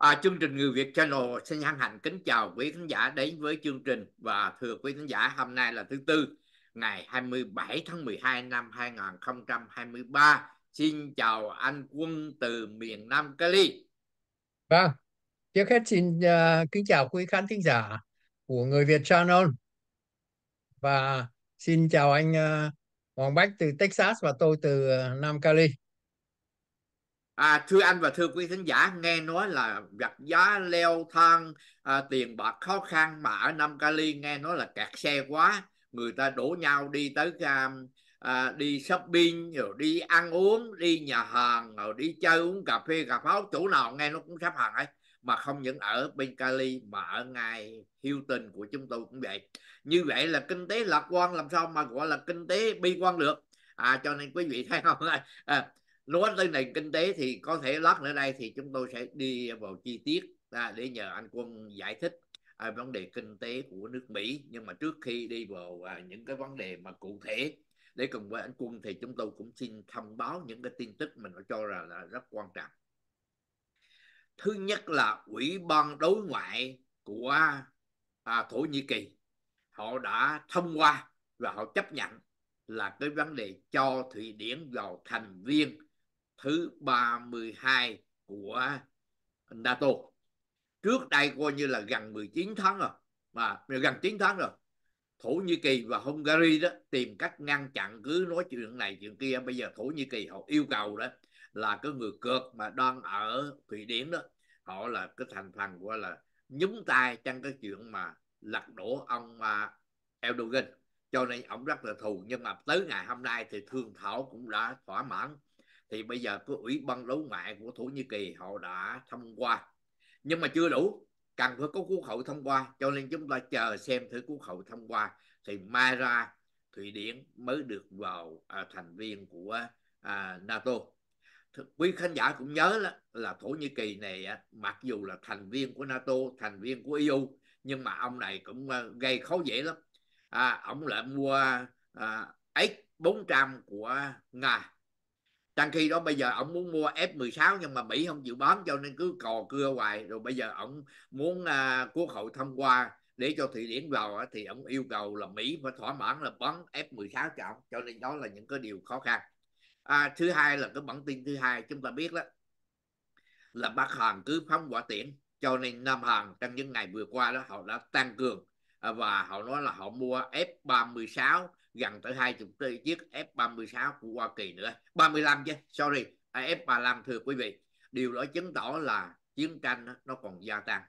À, chương trình Người Việt Channel xin hân hạnh kính chào quý khán giả đến với chương trình và thưa quý khán giả hôm nay là thứ tư ngày 27 tháng 12 năm 2023 xin chào anh Quân từ miền Nam Cali. Vâng, trước hết xin uh, kính chào quý khán thính giả của Người Việt Channel và xin chào anh uh, Hoàng Bách từ Texas và tôi từ uh, Nam Cali. À, thưa anh và thưa quý khán giả, nghe nói là vật giá leo thang, à, tiền bạc khó khăn mà ở Nam Cali nghe nói là kẹt xe quá, người ta đổ nhau đi tới à, à, đi shopping, rồi đi ăn uống, đi nhà hàng, rồi đi chơi uống cà phê, cà pháo, chỗ nào nghe nó cũng sắp hàng ấy. Mà không những ở bên Cali mà ở ngay Houston của chúng tôi cũng vậy. Như vậy là kinh tế lạc quan làm sao mà gọi là kinh tế bi quan được. À, cho nên quý vị thấy không? À, nói tới nền kinh tế thì có thể lát nữa đây thì chúng tôi sẽ đi vào chi tiết để nhờ anh quân giải thích à, vấn đề kinh tế của nước mỹ nhưng mà trước khi đi vào à, những cái vấn đề mà cụ thể để cùng với anh quân thì chúng tôi cũng xin thông báo những cái tin tức mình cho rằng là rất quan trọng thứ nhất là ủy ban đối ngoại của à, thổ nhĩ kỳ họ đã thông qua và họ chấp nhận là cái vấn đề cho thụy điển vào thành viên thứ 32 của NATO trước đây coi như là gần 19 tháng rồi mà gần 9 tháng rồi Thổ Nhĩ Kỳ và Hungary đó tìm cách ngăn chặn cứ nói chuyện này chuyện kia bây giờ Thổ Nhĩ Kỳ họ yêu cầu đó là cái người cược mà đang ở Thụy Điển đó họ là cái thành phần của là nhúng tay trong cái chuyện mà lật đổ ông à, Erdogan cho nên ông rất là thù nhưng mà tới ngày hôm nay thì thương thảo cũng đã thỏa mãn thì bây giờ cái ủy ban đối ngoại của thổ nhĩ kỳ họ đã thông qua nhưng mà chưa đủ cần phải có quốc hội thông qua cho nên chúng ta chờ xem thử quốc hội thông qua thì mai ra thụy điển mới được vào à, thành viên của à, nato quý khán giả cũng nhớ là, là thổ nhĩ kỳ này à, mặc dù là thành viên của nato thành viên của eu nhưng mà ông này cũng à, gây khó dễ lắm à, ông lại mua à, x 400 của nga trong khi đó bây giờ ông muốn mua F16 nhưng mà Mỹ không chịu bán cho nên cứ cò cưa hoài rồi bây giờ ông muốn uh, quốc hội thông qua để cho Thụy Điển vào thì ông yêu cầu là Mỹ phải thỏa mãn là bán F16 cho ông cho nên đó là những cái điều khó khăn à, thứ hai là cái bản tin thứ hai chúng ta biết đó là Bắc Hàn cứ phóng quả tiễn cho nên Nam Hàn trong những ngày vừa qua đó họ đã tăng cường à, và họ nói là họ mua F36 gần tới 20 chiếc F-36 của Hoa Kỳ nữa 35 chứ sorry à, F-35 thưa quý vị điều đó chứng tỏ là chiến tranh nó còn gia tăng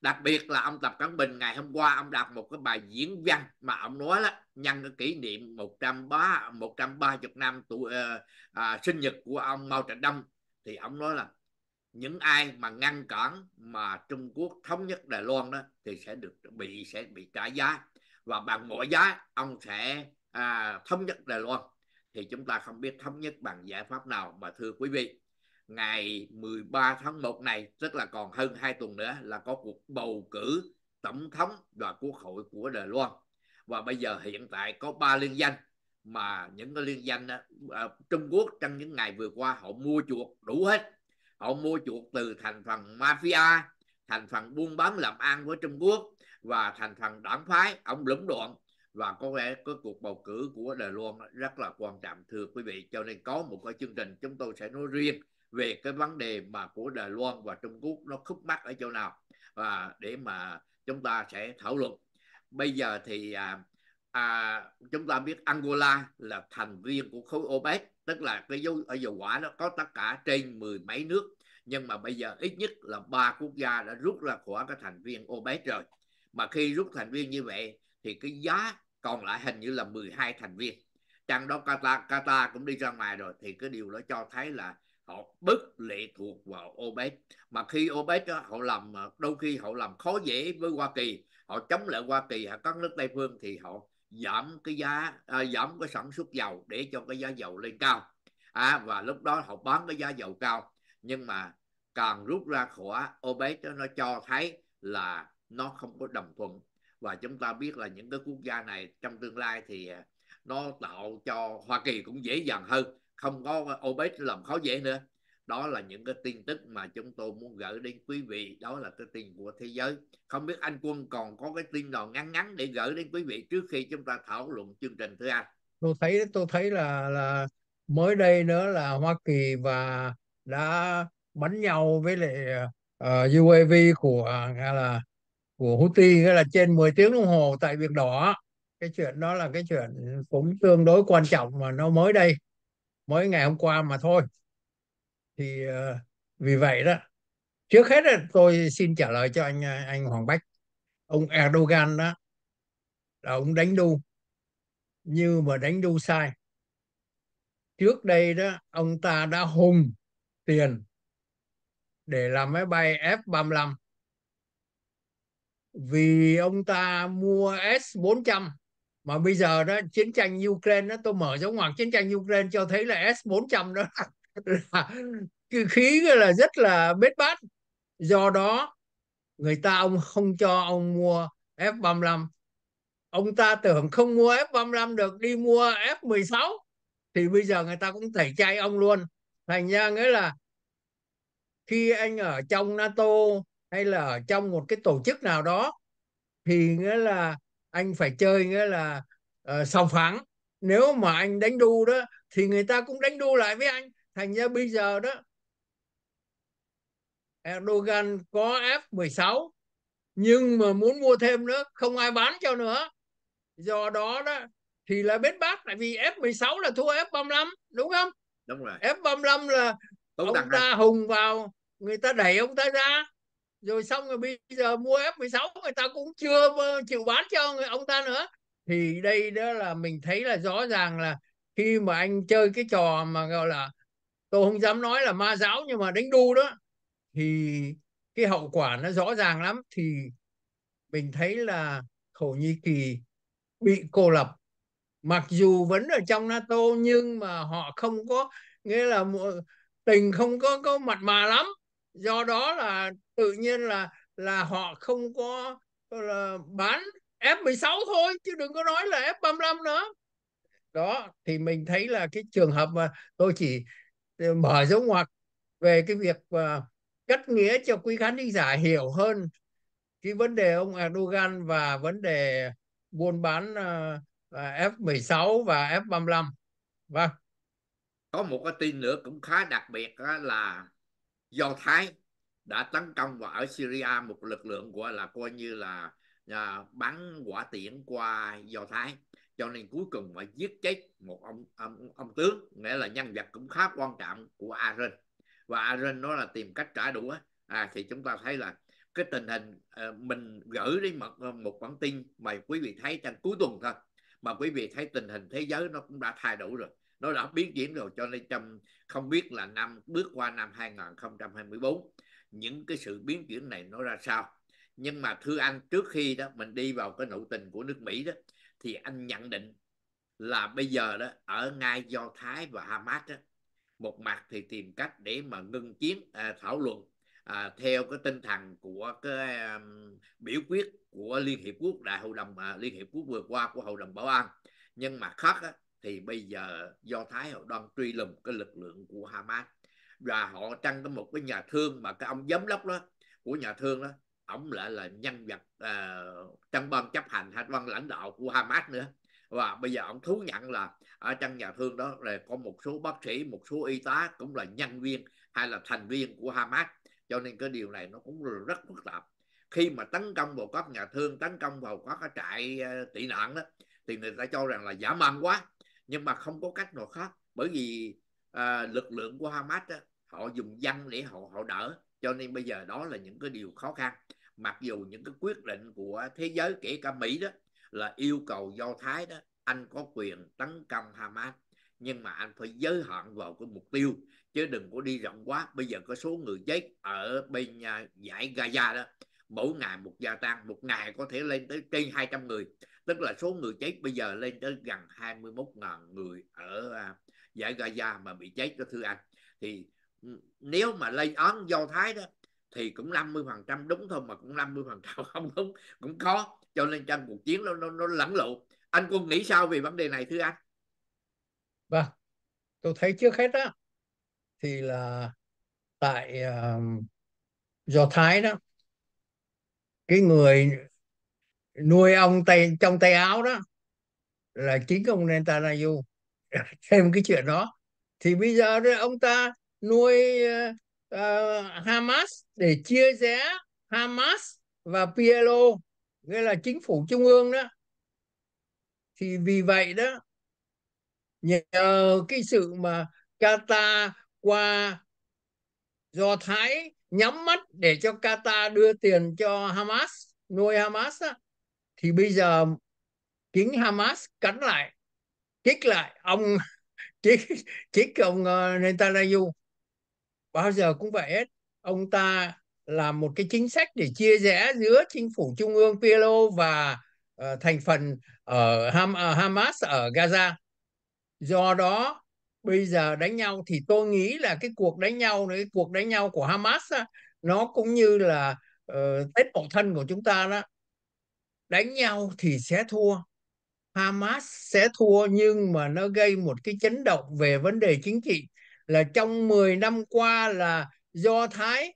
đặc biệt là ông Tập Cận Bình ngày hôm qua ông đọc một cái bài diễn văn mà ông nói là nhân cái kỷ niệm 130 130 năm tuổi uh, uh, sinh nhật của ông Mao Trạch Đông thì ông nói là những ai mà ngăn cản mà Trung Quốc thống nhất Đài Loan đó thì sẽ được bị sẽ bị trả giá và bằng mọi giá ông sẽ à, thống nhất Đài Loan thì chúng ta không biết thống nhất bằng giải pháp nào mà thưa quý vị ngày 13 tháng 1 này tức là còn hơn 2 tuần nữa là có cuộc bầu cử tổng thống và quốc hội của Đài Loan và bây giờ hiện tại có ba liên danh mà những cái liên danh đó, à, Trung Quốc trong những ngày vừa qua họ mua chuộc đủ hết họ mua chuộc từ thành phần mafia thành phần buôn bán làm ăn với Trung Quốc và thành phần đảng phái ông lũng đoạn và có vẻ có cuộc bầu cử của Đài Loan rất là quan trọng thưa quý vị cho nên có một cái chương trình chúng tôi sẽ nói riêng về cái vấn đề mà của Đài Loan và Trung Quốc nó khúc mắc ở chỗ nào và để mà chúng ta sẽ thảo luận bây giờ thì à, à, chúng ta biết Angola là thành viên của khối OPEC tức là cái dấu ở dầu quả nó có tất cả trên mười mấy nước nhưng mà bây giờ ít nhất là ba quốc gia đã rút ra khỏi cái thành viên OPEC rồi mà khi rút thành viên như vậy thì cái giá còn lại hình như là 12 thành viên trong đó Qatar, Qatar cũng đi ra ngoài rồi thì cái điều đó cho thấy là họ bất lệ thuộc vào OPEC mà khi OPEC họ làm đôi khi họ làm khó dễ với Hoa Kỳ họ chống lại Hoa Kỳ hoặc các nước Tây phương thì họ giảm cái giá à, giảm cái sản xuất dầu để cho cái giá dầu lên cao à, và lúc đó họ bán cái giá dầu cao nhưng mà cần rút ra khỏi OPEC nó cho thấy là nó không có đồng thuận và chúng ta biết là những cái quốc gia này trong tương lai thì à, nó tạo cho Hoa Kỳ cũng dễ dàng hơn không có OPEC làm khó dễ nữa đó là những cái tin tức mà chúng tôi muốn gửi đến quý vị đó là cái tin của thế giới không biết anh quân còn có cái tin nào ngắn ngắn để gửi đến quý vị trước khi chúng ta thảo luận chương trình thứ anh tôi thấy tôi thấy là là mới đây nữa là Hoa Kỳ và đã bắn nhau với lại uh, ờ, UAV của uh, là của Houthi nghĩa là trên 10 tiếng đồng hồ tại Biển Đỏ cái chuyện đó là cái chuyện cũng tương đối quan trọng mà nó mới đây mới ngày hôm qua mà thôi thì uh, vì vậy đó trước hết là tôi xin trả lời cho anh anh Hoàng Bách ông Erdogan đó là ông đánh đu như mà đánh đu sai trước đây đó ông ta đã hùng tiền để làm máy bay F-35 vì ông ta mua S-400 mà bây giờ đó chiến tranh Ukraine đó tôi mở dấu ngoặc chiến tranh Ukraine cho thấy là S-400 đó là, là khí là rất là bết bát do đó người ta ông không cho ông mua F-35 ông ta tưởng không mua F-35 được đi mua F-16 thì bây giờ người ta cũng tẩy chay ông luôn thành ra nghĩa là khi anh ở trong NATO hay là ở trong một cái tổ chức nào đó thì nghĩa là anh phải chơi nghĩa là uh, sòng phẳng nếu mà anh đánh đu đó thì người ta cũng đánh đu lại với anh thành ra bây giờ đó Erdogan có F-16 nhưng mà muốn mua thêm nữa không ai bán cho nữa do đó đó thì là bết bát tại vì F-16 là thua F-35 đúng không đúng rồi F-35 là Tốn ông ta hùng vào người ta đẩy ông ta ra rồi xong rồi bây giờ mua F16 người ta cũng chưa chịu bán cho người ông ta nữa thì đây đó là mình thấy là rõ ràng là khi mà anh chơi cái trò mà gọi là tôi không dám nói là ma giáo nhưng mà đánh đu đó thì cái hậu quả nó rõ ràng lắm thì mình thấy là Thổ Nhĩ Kỳ bị cô lập mặc dù vẫn ở trong NATO nhưng mà họ không có nghĩa là tình không có có mặt mà lắm do đó là tự nhiên là là họ không có là bán F16 thôi chứ đừng có nói là F35 nữa đó thì mình thấy là cái trường hợp mà tôi chỉ ờ, mở dấu ngoặc về cái việc uh, cắt nghĩa cho quý khán thính giả hiểu hơn cái vấn đề ông Erdogan và vấn đề buôn bán uh, ờ, à, F16 và F35 vâng có một cái tin nữa cũng khá đặc biệt là do thái đã tấn công vào ở syria một lực lượng của là coi như là à, bắn quả tiễn qua do thái cho nên cuối cùng phải giết chết một ông ông, ông tướng nghĩa là nhân vật cũng khá quan trọng của Aaron và Aaron nó là tìm cách trả đũa à, thì chúng ta thấy là cái tình hình à, mình gửi đi một, ờ, một bản tin mà quý vị thấy trong cuối tuần thôi mà quý vị thấy tình hình thế giới nó cũng đã thay đổi rồi nó đã biến chuyển rồi cho nên trong không biết là năm bước qua năm 2024 những cái sự biến chuyển này nó ra sao nhưng mà thưa anh trước khi đó mình đi vào cái nội tình của nước Mỹ đó thì anh nhận định là bây giờ đó ở ngay Do Thái và Hamas đó, một mặt thì tìm cách để mà ngưng chiến à, thảo luận à, theo cái tinh thần của cái à, biểu quyết của Liên Hiệp Quốc Đại hội đồng à, Liên Hiệp Quốc vừa qua của Hội đồng Bảo an nhưng mà khác thì bây giờ do thái họ đang truy lùng cái lực lượng của hamas và họ trăng tới một cái nhà thương mà cái ông giám đốc đó của nhà thương đó ông lại là nhân vật uh, à, trong ban chấp hành hay ban lãnh đạo của hamas nữa và bây giờ ông thú nhận là ở trong nhà thương đó là có một số bác sĩ một số y tá cũng là nhân viên hay là thành viên của hamas cho nên cái điều này nó cũng rất phức tạp khi mà tấn công vào các nhà thương tấn công vào các cái trại à, tị nạn đó thì người ta cho rằng là giả man quá nhưng mà không có cách nào khác bởi vì à, lực lượng của Hamas đó, họ dùng dân để họ họ đỡ cho nên bây giờ đó là những cái điều khó khăn mặc dù những cái quyết định của thế giới kể cả Mỹ đó là yêu cầu Do Thái đó anh có quyền tấn công Hamas nhưng mà anh phải giới hạn vào cái mục tiêu chứ đừng có đi rộng quá bây giờ có số người chết ở bên giải à, Gaza đó mỗi ngày một gia tăng một ngày có thể lên tới trên 200 người tức là số người chết bây giờ lên tới gần 21.000 người ở à, giải Gaza mà bị chết đó thưa anh thì ừ, nếu mà lây án do thái đó thì cũng 50% đúng thôi mà cũng 50% không đúng cũng khó cho nên trong cuộc chiến nó nó, nó lẫn lộn anh quân nghĩ sao về vấn đề này thưa anh vâng tôi thấy trước hết đó thì là tại uh, do thái đó cái người nuôi ông tay trong tay áo đó là chính ông Netanyahu thêm cái chuyện đó thì bây giờ ông ta nuôi uh, Hamas để chia rẽ Hamas và PLO nghĩa là chính phủ trung ương đó thì vì vậy đó nhờ cái sự mà Qatar qua Do Thái nhắm mắt để cho Qatar đưa tiền cho Hamas nuôi Hamas đó, thì bây giờ kính Hamas cắn lại kích lại ông kích kích ông ờ, Netanyahu bao giờ cũng vậy hết ông ta làm một cái chính sách để chia rẽ giữa chính phủ trung ương PLO và uh, thành phần ở Ham, uh, Hamas ở Gaza do đó bây giờ đánh nhau thì tôi nghĩ là cái cuộc đánh nhau cái cuộc đánh nhau của Hamas nó cũng như là uh, tết bộc thân của chúng ta đó đánh nhau thì sẽ thua Hamas sẽ thua nhưng mà nó gây một cái chấn động về vấn đề chính trị là trong 10 năm qua là do Thái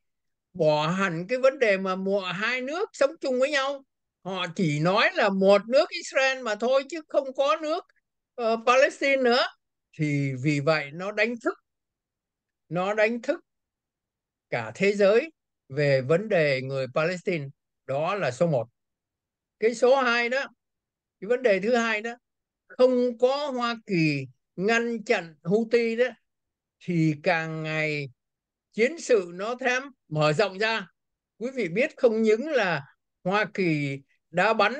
bỏ hẳn cái vấn đề mà mùa hai nước sống chung với nhau họ chỉ nói là một nước Israel mà thôi chứ không có nước uh, Palestine nữa thì vì vậy nó đánh thức nó đánh thức cả thế giới về vấn đề người Palestine đó là số 1 cái số 2 đó cái vấn đề thứ hai đó không có Hoa Kỳ ngăn chặn Houthi đó thì càng ngày chiến sự nó thêm mở rộng ra quý vị biết không những là Hoa Kỳ đã bắn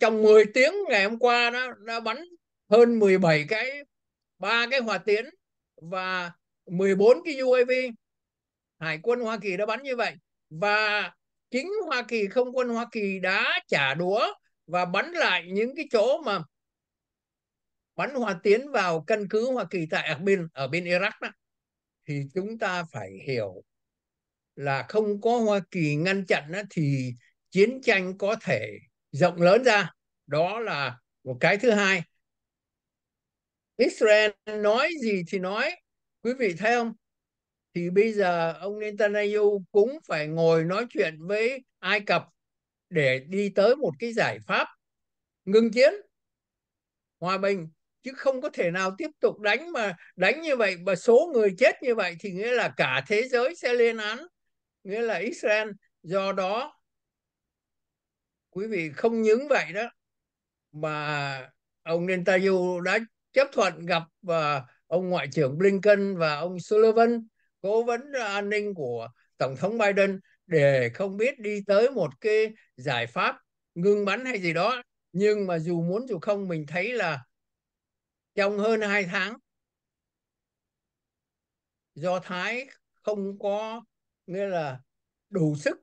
trong 10 tiếng ngày hôm qua đó đã bắn hơn 17 cái ba cái hỏa tiễn và 14 cái UAV hải quân Hoa Kỳ đã bắn như vậy và chính Hoa Kỳ không quân Hoa Kỳ đã trả đũa và bắn lại những cái chỗ mà bắn hỏa tiến vào căn cứ Hoa Kỳ tại ở bên ở bên Iraq đó thì chúng ta phải hiểu là không có Hoa Kỳ ngăn chặn đó, thì chiến tranh có thể rộng lớn ra đó là một cái thứ hai Israel nói gì thì nói quý vị thấy không thì bây giờ ông Netanyahu cũng phải ngồi nói chuyện với Ai Cập để đi tới một cái giải pháp ngừng chiến hòa bình chứ không có thể nào tiếp tục đánh mà đánh như vậy và số người chết như vậy thì nghĩa là cả thế giới sẽ lên án nghĩa là Israel do đó quý vị không những vậy đó mà ông Netanyahu đã chấp thuận gặp và ờ, ông ngoại trưởng Blinken và ông Sullivan cố vấn an ninh của tổng thống Biden để không biết đi tới một cái giải pháp ngưng bắn hay gì đó nhưng mà dù muốn dù không mình thấy là trong hơn hai tháng do Thái không có nghĩa là đủ sức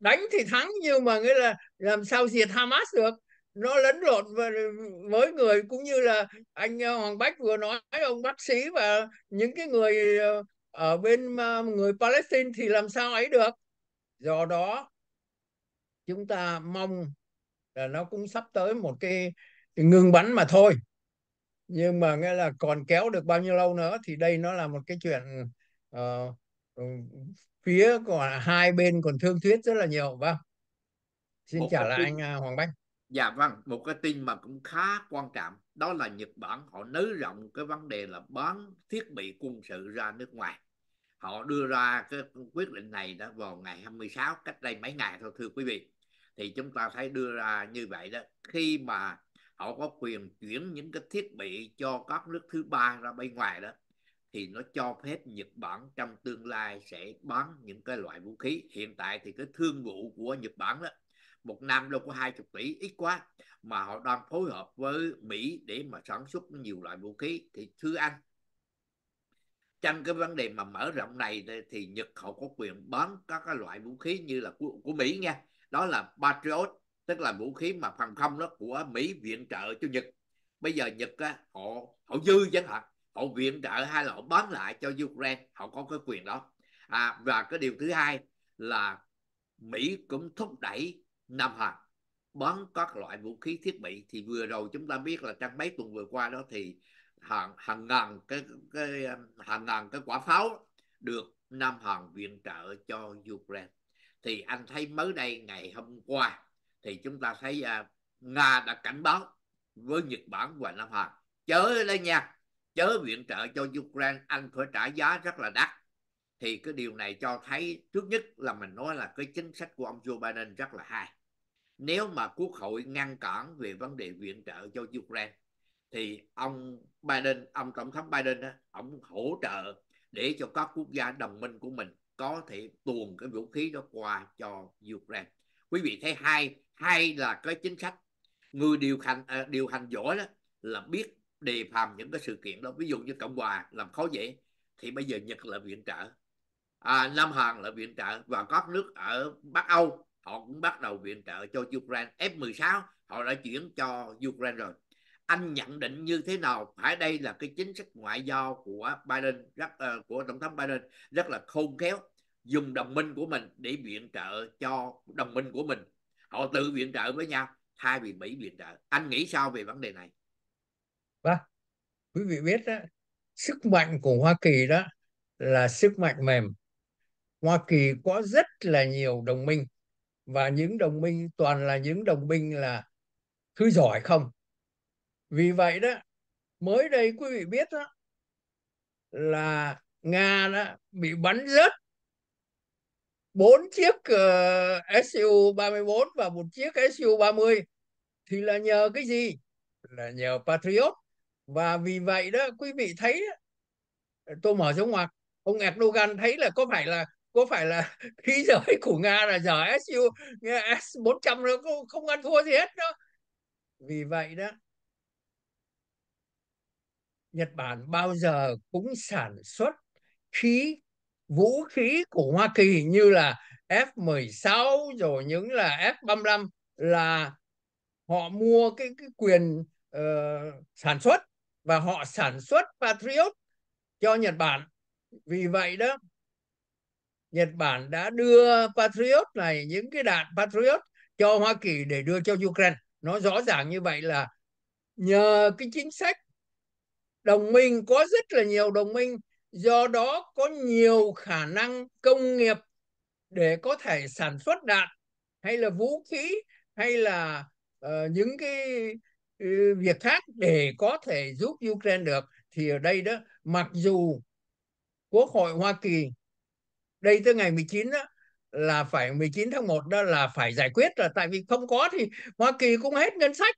đánh thì thắng nhưng mà nghĩa là làm sao diệt Hamas được nó lấn lộn với người cũng như là anh ờ, Hoàng Bách vừa nói ông bác sĩ và những cái người ờ, ở bên ờ, người Palestine thì làm sao ấy được do đó chúng ta mong là nó cũng sắp tới một cái, cái ngừng bắn mà thôi nhưng mà nghĩa là còn kéo được bao nhiêu lâu nữa thì đây nó là một cái chuyện uh, phía còn hai bên còn thương thuyết rất là nhiều vâng xin trả lại anh ờ, Hoàng Bách dạ vâng một cái tin mà cũng khá quan trọng đó là Nhật Bản họ nới rộng cái vấn đề là bán thiết bị quân sự ra nước ngoài họ đưa ra cái quyết định này đó vào ngày 26 cách đây mấy ngày thôi thưa quý vị thì chúng ta thấy đưa ra như vậy đó khi mà họ có quyền chuyển những cái thiết bị cho các nước thứ ba ra bên ngoài đó thì nó cho phép Nhật Bản trong tương lai sẽ bán những cái loại vũ khí hiện tại thì cái thương vụ của Nhật Bản đó một năm đâu có 20 tỷ ít quá mà họ đang phối hợp với Mỹ để mà sản xuất nhiều loại vũ khí thì thưa anh trong cái vấn đề mà mở rộng này thì Nhật họ có quyền bán các cái loại vũ khí như là của, của Mỹ nha đó là Patriot tức là vũ khí mà phòng không đó của Mỹ viện trợ cho Nhật bây giờ Nhật á, họ họ dư chẳng hạn họ viện trợ hay là họ bán lại cho Ukraine họ có cái quyền đó à, và cái điều thứ hai là Mỹ cũng thúc đẩy Nam Hoàng bán các loại vũ khí thiết bị thì vừa rồi chúng ta biết là trong mấy tuần vừa qua đó thì hàng hàng ngàn cái cái um, hàng ngàn cái quả pháo được Nam Hàn viện trợ cho Ukraine thì anh thấy mới đây ngày hôm qua thì chúng ta thấy uh, Nga đã cảnh báo với Nhật Bản và Nam Hàn chớ lên nha chớ viện trợ cho Ukraine anh phải trả giá rất là đắt thì cái điều này cho thấy trước nhất là mình nói là cái chính sách của ông Joe Biden rất là hay nếu mà quốc hội ngăn cản về vấn đề viện trợ cho Ukraine thì ông Biden ông tổng thống Biden đó, ông hỗ trợ để cho các quốc gia đồng minh của mình có thể tuồn cái vũ khí đó qua cho Ukraine quý vị thấy hay hay là cái chính sách người điều hành à, điều hành giỏi đó là biết đề phòng những cái sự kiện đó ví dụ như cộng hòa làm khó dễ thì bây giờ nhật là viện trợ à, nam hàn là viện trợ và các nước ở bắc âu họ cũng bắt đầu viện trợ cho Ukraine F-16 họ đã chuyển cho Ukraine rồi anh nhận định như thế nào phải đây là cái chính sách ngoại giao của Biden rất uh, của tổng thống Biden rất là khôn khéo dùng đồng minh của mình để viện trợ cho đồng minh của mình họ tự viện trợ với nhau thay vì Mỹ viện trợ anh nghĩ sao về vấn đề này và vâng. quý vị biết đó sức mạnh của Hoa Kỳ đó là sức mạnh mềm Hoa Kỳ có rất là nhiều đồng minh và những đồng minh toàn là những đồng minh là thư giỏi không vì vậy đó mới đây quý vị biết đó, là nga đó bị bắn rớt bốn chiếc uh, SU 34 và một chiếc SU 30 thì là nhờ cái gì? Là nhờ Patriot. Và vì vậy đó quý vị thấy tôi mở giống ngoặc ông Erdogan thấy là có phải là có phải là khí giới của nga là giờ su s 400 nữa không, không ăn thua gì hết đó vì vậy đó Nhật Bản bao giờ cũng sản xuất khí vũ khí của Hoa Kỳ như là F-16 rồi những là F-35 là họ mua cái, cái quyền uh, sản xuất và họ sản xuất Patriot cho Nhật Bản. Vì vậy đó Nhật Bản đã đưa Patriot này những cái đạn Patriot cho Hoa Kỳ để đưa cho Ukraine nó rõ ràng như vậy là nhờ cái chính sách đồng minh có rất là nhiều đồng minh do đó có nhiều khả năng công nghiệp để có thể sản xuất đạn hay là vũ khí hay là uh, những cái uh, việc khác để có thể giúp Ukraine được thì ở đây đó mặc dù Quốc hội Hoa Kỳ đây tới ngày 19 đó là phải 19 tháng 1 đó là phải giải quyết là tại vì không có thì Hoa Kỳ cũng hết ngân sách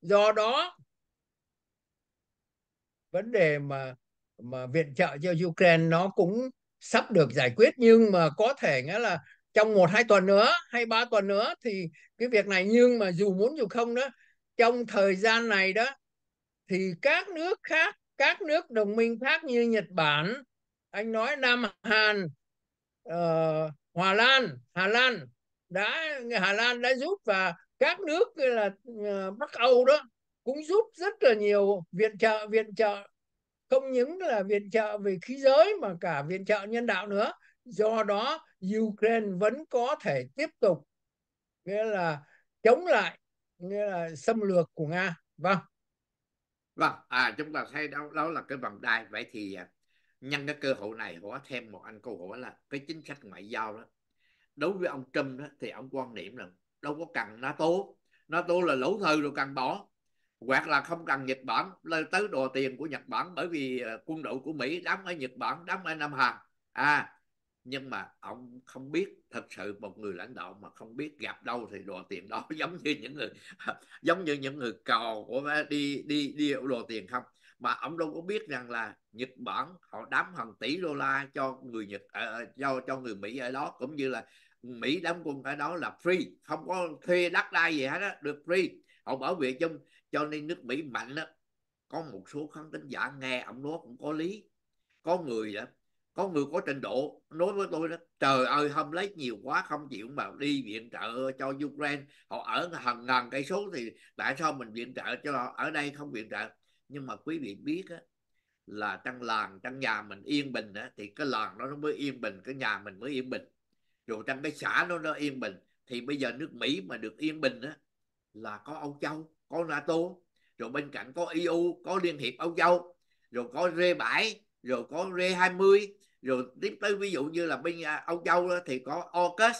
do đó vấn đề mà mà viện trợ cho Ukraine nó cũng sắp được giải quyết nhưng mà có thể nghĩa là trong một hai tuần nữa hay ba tuần nữa thì cái việc này nhưng mà dù muốn dù không đó trong thời gian này đó thì các nước khác các nước đồng minh khác như Nhật Bản anh nói Nam Hàn Ờ, Hòa Lan Hà Lan đã Hà Lan đã giúp và các nước là ờ, Bắc Âu đó cũng giúp rất là nhiều viện trợ viện trợ không những là viện trợ về khí giới mà cả viện trợ nhân đạo nữa do đó Ukraine vẫn có thể tiếp tục nghĩa là chống lại nghĩa là xâm lược của Nga vâng vâng à chúng ta thấy đó đó là cái vòng đai vậy thì à, nhân cái cơ hội này hỏi thêm một anh câu hỏi là cái chính sách ngoại giao đó đối với ông Trump đó, thì ông quan niệm là đâu có cần NATO NATO là lỗ thư rồi cần bỏ hoặc là không cần Nhật Bản lên tới đồ tiền của Nhật Bản bởi vì ờ, quân đội của Mỹ đóng ở Nhật Bản đóng ở Nam Hàn à nhưng mà ông không biết thật sự một người lãnh đạo mà không biết gặp đâu thì đồ tiền đó giống như những người giống như những người cầu của ờ, đi đi đi đồ tiền không mà ông đâu có biết rằng là Nhật Bản họ đám hàng tỷ đô la cho người Nhật uh, cho cho người Mỹ ở đó cũng như là Mỹ đóng quân ở đó là free không có thuê đất đai gì hết đó được free họ bảo vệ chung cho nên nước Mỹ mạnh đó có một số khán tính giả nghe ông nói cũng có lý có người đó có người có trình độ nói với tôi đó trời ơi không lấy nhiều quá không chịu mà đi viện trợ cho Ukraine họ ở hàng ngàn cây số thì tại sao mình viện trợ cho họ ở đây không viện trợ nhưng mà quý vị biết á, là trong làng trong nhà mình yên bình á, thì cái làng đó nó mới yên bình cái nhà mình mới yên bình rồi trong cái xã nó nó yên bình thì bây giờ nước Mỹ mà được yên bình á, là có Âu Châu có NATO rồi bên cạnh có EU có Liên hiệp Âu Châu rồi có R7 rồi có R20 rồi tiếp tới ví dụ như là bên à, Âu Châu đó, thì có AUKUS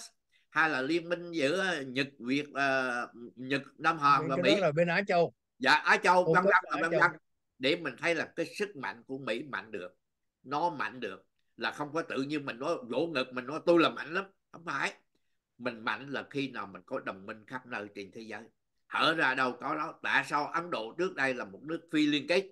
hay là liên minh giữa Nhật Việt uh, Nhật Nam Hàn và Mỹ là bên Á Châu dạ Á Châu vân vân là vân vân để mình thấy là cái sức mạnh của Mỹ mạnh được nó mạnh được là không có tự nhiên mình nói vỗ ngực mình nói tôi là mạnh lắm không phải mình mạnh là khi nào mình có đồng minh khắp nơi trên thế giới hở ra đâu có đó tại sao Ấn Độ trước đây là một nước phi liên kết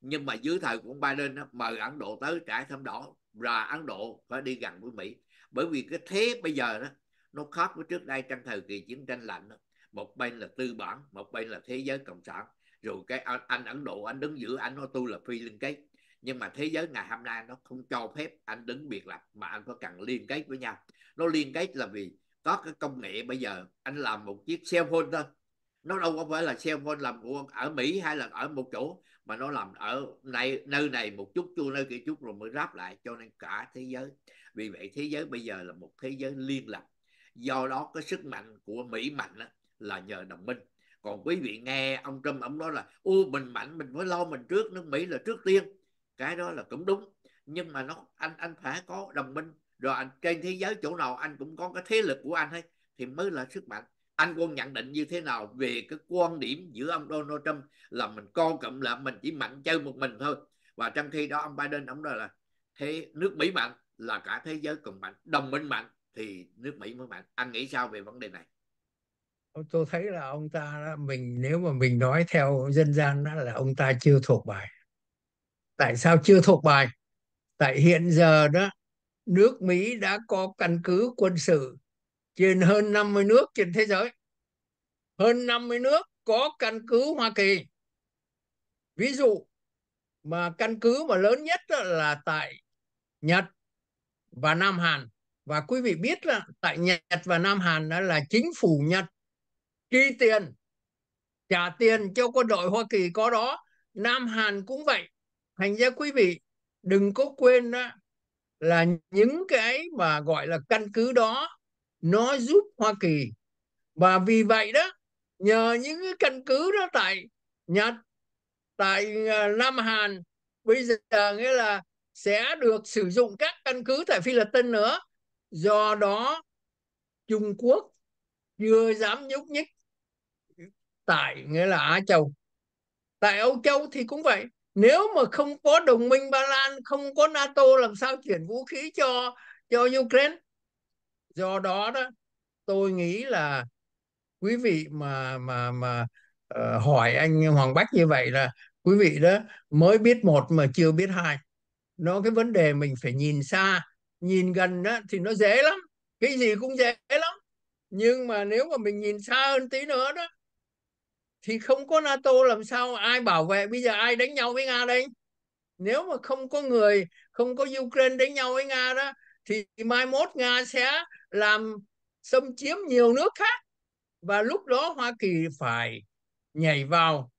nhưng mà dưới thời của ông Biden mời Ấn Độ tới trải thăm đỏ và Ấn Độ phải đi gần với Mỹ bởi vì cái thế bây giờ đó nó khác với trước đây trong thời kỳ chiến tranh lạnh đó. một bên là tư bản một bên là thế giới cộng sản rồi cái anh Ấn Độ anh đứng giữa anh nói tôi là phi liên kết nhưng mà thế giới ngày hôm nay nó không cho phép anh đứng biệt lập mà anh phải cần liên kết với nhau nó liên kết là vì có cái công nghệ bây giờ anh làm một chiếc cell phone thôi nó đâu có phải là cell phone làm của ở Mỹ hay là ở một chỗ mà nó làm ở này nơi này một chút chua nơi kia chút rồi mới ráp lại cho nên cả thế giới vì vậy thế giới bây giờ là một thế giới liên lập do đó cái sức mạnh của Mỹ mạnh là nhờ đồng minh còn quý vị nghe ông Trump ông nói là u mình mạnh mình phải lo mình trước nước Mỹ là trước tiên cái đó là cũng đúng nhưng mà nó anh anh phải có đồng minh rồi anh, trên thế giới chỗ nào anh cũng có cái thế lực của anh ấy thì mới là sức mạnh anh quân nhận định như thế nào về cái quan điểm giữa ông Donald Trump là mình co cụm là mình chỉ mạnh chơi một mình thôi và trong khi đó ông Biden ông nói là thế nước Mỹ mạnh là cả thế giới cùng mạnh đồng minh mạnh thì nước Mỹ mới mạnh anh nghĩ sao về vấn đề này tôi thấy là ông ta đó, mình nếu mà mình nói theo dân gian đó là ông ta chưa thuộc bài tại sao chưa thuộc bài tại hiện giờ đó nước Mỹ đã có căn cứ quân sự trên hơn 50 nước trên thế giới hơn 50 nước có căn cứ Hoa Kỳ ví dụ mà căn cứ mà lớn nhất là tại Nhật và Nam Hàn và quý vị biết là tại Nhật và Nam Hàn đó là chính phủ Nhật chi tiền trả tiền cho quân đội Hoa Kỳ có đó Nam Hàn cũng vậy thành ra quý vị đừng có quên đó, là những cái mà gọi là căn cứ đó nó giúp Hoa Kỳ và vì vậy đó nhờ những cái căn cứ đó tại Nhật tại ờ, Nam Hàn bây giờ nghĩa là sẽ được sử dụng các căn cứ tại Philippines nữa do đó Trung Quốc chưa dám nhúc nhích tại nghĩa là Á Châu tại Âu Châu thì cũng vậy nếu mà không có đồng minh Ba Lan không có NATO làm sao chuyển vũ khí cho cho Ukraine do đó đó tôi nghĩ là quý vị mà mà mà uh, hỏi anh Hoàng Bách như vậy là quý vị đó mới biết một mà chưa biết hai nó cái vấn đề mình phải nhìn xa nhìn gần đó thì nó dễ lắm cái gì cũng dễ lắm nhưng mà nếu mà mình nhìn xa hơn tí nữa đó thì không có NATO làm sao ai bảo vệ bây giờ ai đánh nhau với Nga đây nếu mà không có người không có Ukraine đánh nhau với Nga đó thì mai mốt Nga sẽ làm xâm chiếm nhiều nước khác và lúc đó Hoa Kỳ phải nhảy vào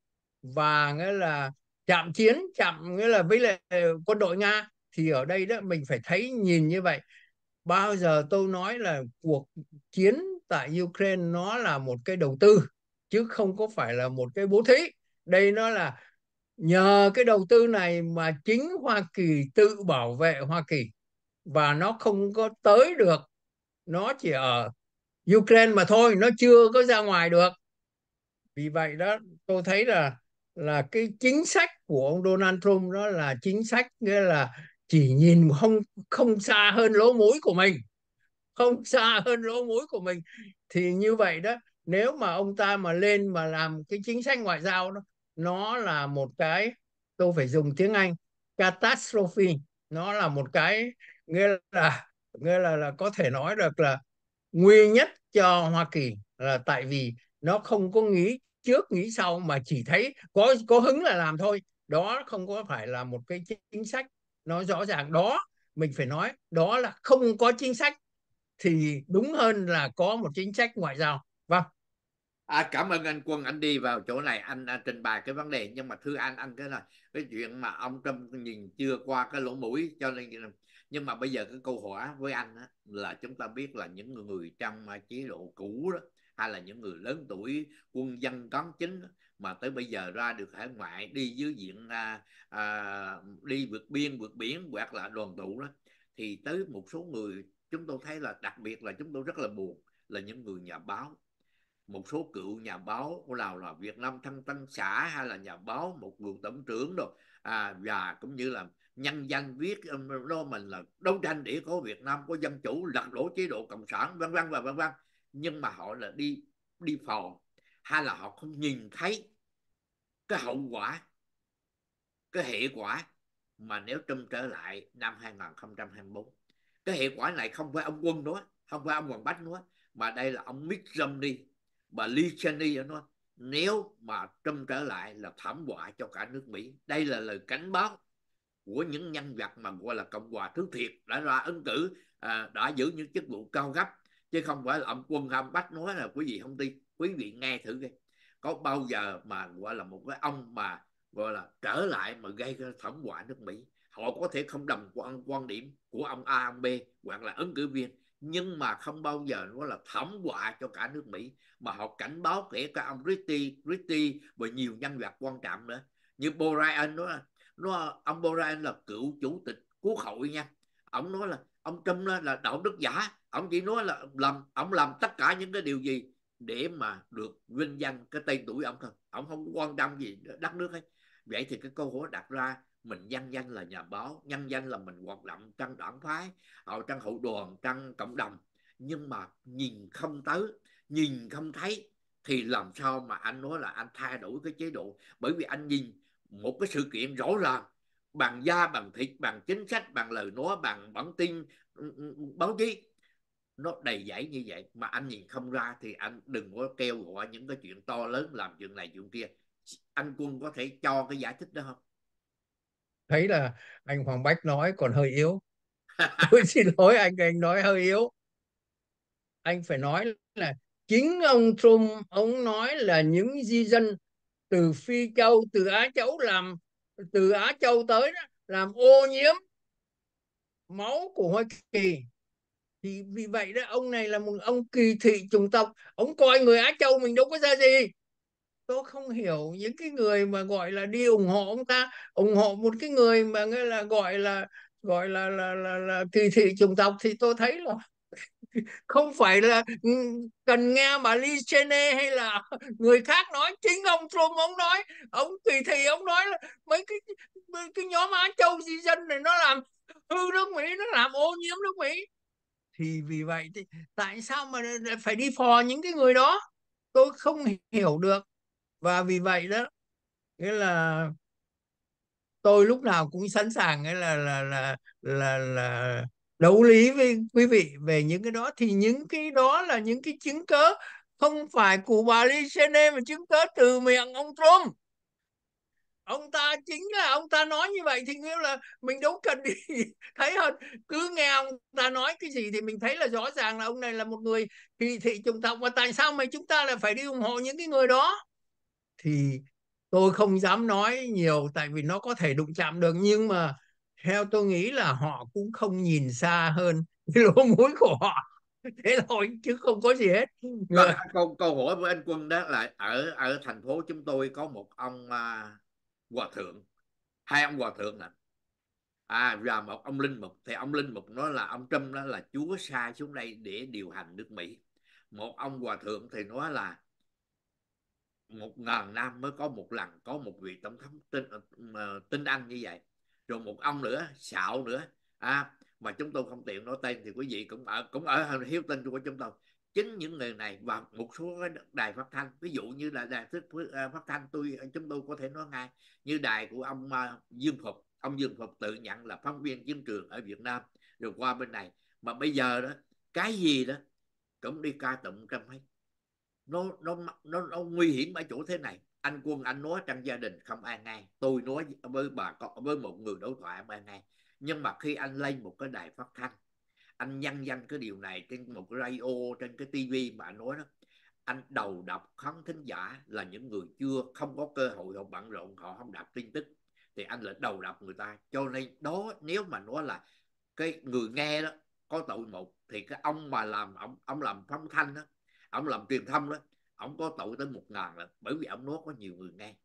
và nghĩa là chạm chiến chạm nghĩa là với lại quân đội Nga thì ở đây đó mình phải thấy nhìn như vậy bao giờ tôi nói là cuộc chiến tại Ukraine nó là một cái đầu tư chứ không có phải là một cái bố thí đây nó là nhờ cái đầu tư này mà chính Hoa Kỳ tự bảo vệ Hoa Kỳ và nó không có tới được nó chỉ ở Ukraine mà thôi nó chưa có ra ngoài được vì vậy đó tôi thấy là là cái chính sách của ông Donald Trump đó là chính sách nghĩa là chỉ nhìn không không xa hơn lỗ mũi của mình không xa hơn lỗ mũi của mình thì như vậy đó nếu mà ông ta mà lên mà làm cái chính sách ngoại giao đó nó là một cái tôi phải dùng tiếng Anh catastrophe nó là một cái nghĩa là nghĩa là là có thể nói được là nguy nhất cho Hoa Kỳ là tại vì nó không có nghĩ trước nghĩ sau mà chỉ thấy có có hứng là làm thôi đó không có phải là một cái chính sách nó rõ ràng đó mình phải nói đó là không có chính sách thì đúng hơn là có một chính sách ngoại giao vâng à, cảm ơn anh quân anh đi vào chỗ này anh à, trình bày cái vấn đề nhưng mà thưa anh anh cái là cái chuyện mà ông trump nhìn chưa qua cái lỗ mũi cho nên nhưng mà bây giờ cái câu hỏi với anh á, là chúng ta biết là những người trong à, chế độ cũ đó hay là những người lớn tuổi quân dân cán chính mà tới bây giờ ra được hải ngoại đi dưới diện à, à, đi vượt biên vượt biển hoặc là đoàn tụ đó thì tới một số người chúng tôi thấy là đặc biệt là chúng tôi rất là buồn là những người nhà báo một số cựu nhà báo của nào là Việt Nam Thăng Tân Xã hay là nhà báo một nguồn tổng trưởng đâu à, và cũng như là nhân dân viết đó mình là đấu tranh để có Việt Nam có dân chủ lật đổ chế độ cộng sản vân vân và vân vân nhưng mà họ là đi đi phò hay là họ không nhìn thấy cái hậu quả cái hệ quả mà nếu Trump trở lại năm 2024 cái hệ quả này không phải ông quân nữa không phải ông Hoàng Bách nữa mà đây là ông Mitt Romney bà Lee Cheney đã nói nếu mà trâm trở lại là thảm họa cho cả nước Mỹ đây là lời cảnh báo của những nhân vật mà gọi là cộng hòa thứ thiệt đã ra ứng cử à, đã giữ những chức vụ cao cấp chứ không phải là ông quân ham bách nói là quý vị không tin quý vị nghe thử coi có bao giờ mà gọi là một cái ông mà gọi là trở lại mà gây ra thảm họa nước Mỹ họ có thể không đồng quan quan điểm của ông A ông B hoặc là ứng cử viên nhưng mà không bao giờ nó là thảm họa cho cả nước Mỹ mà họ cảnh báo kể cả ông Christie, Christie và nhiều nhân vật quan trọng nữa như Borayan đó nó ông Borayan là cựu chủ tịch quốc hội nha ông nói là ông Trump đó là đạo đức giả ông chỉ nói là làm ông làm tất cả những cái điều gì để mà được vinh danh cái tên tuổi ông thôi ông không quan tâm gì đất nước hết vậy thì cái câu hỏi đặt ra mình nhân dân là nhà báo nhân dân là mình hoạt động trong đảng phái ở trong hậu đoàn trong cộng đồng nhưng mà nhìn không tới nhìn không thấy thì làm sao mà anh nói là anh thay đổi cái chế độ bởi vì anh nhìn một cái sự kiện rõ ràng bằng da bằng thịt bằng chính sách bằng lời nói bằng bản tin ừ, ừ, ừ, báo chí nó đầy dãy như vậy mà anh nhìn không ra thì anh đừng có kêu gọi những cái chuyện to lớn làm chuyện này chuyện kia anh quân có thể cho cái giải thích đó không thấy là anh Hoàng Bách nói còn hơi yếu tôi xin lỗi anh anh nói hơi yếu anh phải nói là chính ông Trump ông nói là những di dân từ Phi Châu từ Á Châu làm từ Á Châu tới đó làm ô nhiễm máu của Hoa Kỳ thì vì vậy đó ông này là một ông kỳ thị chủng tộc ông coi người Á Châu mình đâu có ra gì tôi không hiểu những cái người mà gọi là đi ủng hộ ông ta ủng hộ một cái người mà nghe là gọi là gọi là là là, là kỳ thị chủng tộc thì tôi thấy là không phải là ừ, cần nghe bà Lee Cheney hay là người khác nói chính ông Trump ông nói ông kỳ thị ông nói là mấy cái mấy cái nhóm Á Châu di dân này nó làm hư nước Mỹ nó làm ô nhiễm nước Mỹ thì vì vậy thì tại sao mà phải đi phò những cái người đó tôi không hiểu được và vì vậy đó nghĩa là tôi lúc nào cũng sẵn sàng nghĩa là là là là là đấu lý với quý vị về những cái đó thì những cái đó là những cái chứng cớ không phải của bà Lee Lysene mà chứng cớ từ miệng ông Trump ông ta chính là ông ta nói như vậy thì nghĩa là mình đâu cần đi thấy hơn cứ nghe ông ta nói cái gì thì mình thấy là rõ ràng là ông này là một người kỳ thị chủng tộc và tại sao mà chúng ta lại phải đi ủng hộ những cái người đó thì tôi không dám nói nhiều tại vì nó có thể đụng chạm được nhưng mà theo tôi nghĩ là họ cũng không nhìn xa hơn cái lỗ mũi của họ thế thôi chứ không có gì hết Rồi. câu câu hỏi của anh quân đó là ở ở thành phố chúng tôi có một ông uh, hòa thượng hai ông hòa thượng này à và một ông linh mục thì ông linh mục nói là ông trump đó là chúa sai xuống đây để điều hành nước mỹ một ông hòa thượng thì nói là một ngàn năm mới có một lần có một vị tổng thống tin ờ, tin anh như vậy rồi một ông nữa xạo nữa à, mà chúng tôi không tiện nói tên thì quý vị cũng ở cũng ở hiếu tin của chúng tôi chính những người này và một số cái đài phát thanh ví dụ như là đài thức ờ, phát thanh tôi ờ, chúng tôi có thể nói ngay như đài của ông Dương Phục ông Dương Phục tự nhận là phóng viên chiến trường ở Việt Nam rồi qua bên này mà bây giờ đó cái gì đó cũng đi ca tụng trong hết nó nó nó, nó nguy hiểm ở chỗ thế này anh quân anh nói trong gia đình không ai ngay tôi nói với bà con với một người đối thoại không ai nghe nhưng mà khi anh lên một cái đài phát thanh anh nhân danh cái điều này trên một cái radio trên cái tivi mà anh nói đó anh đầu đọc khán thính giả là những người chưa không có cơ hội họ bận rộn họ không đọc tin tức thì anh lại đầu đọc người ta cho nên đó nếu mà nói là cái người nghe đó có tội một thì cái ông mà làm ông ông làm phóng thanh đó ông làm truyền thông đó ông có tội tới một ngàn lần bởi vì ông nói có nhiều người nghe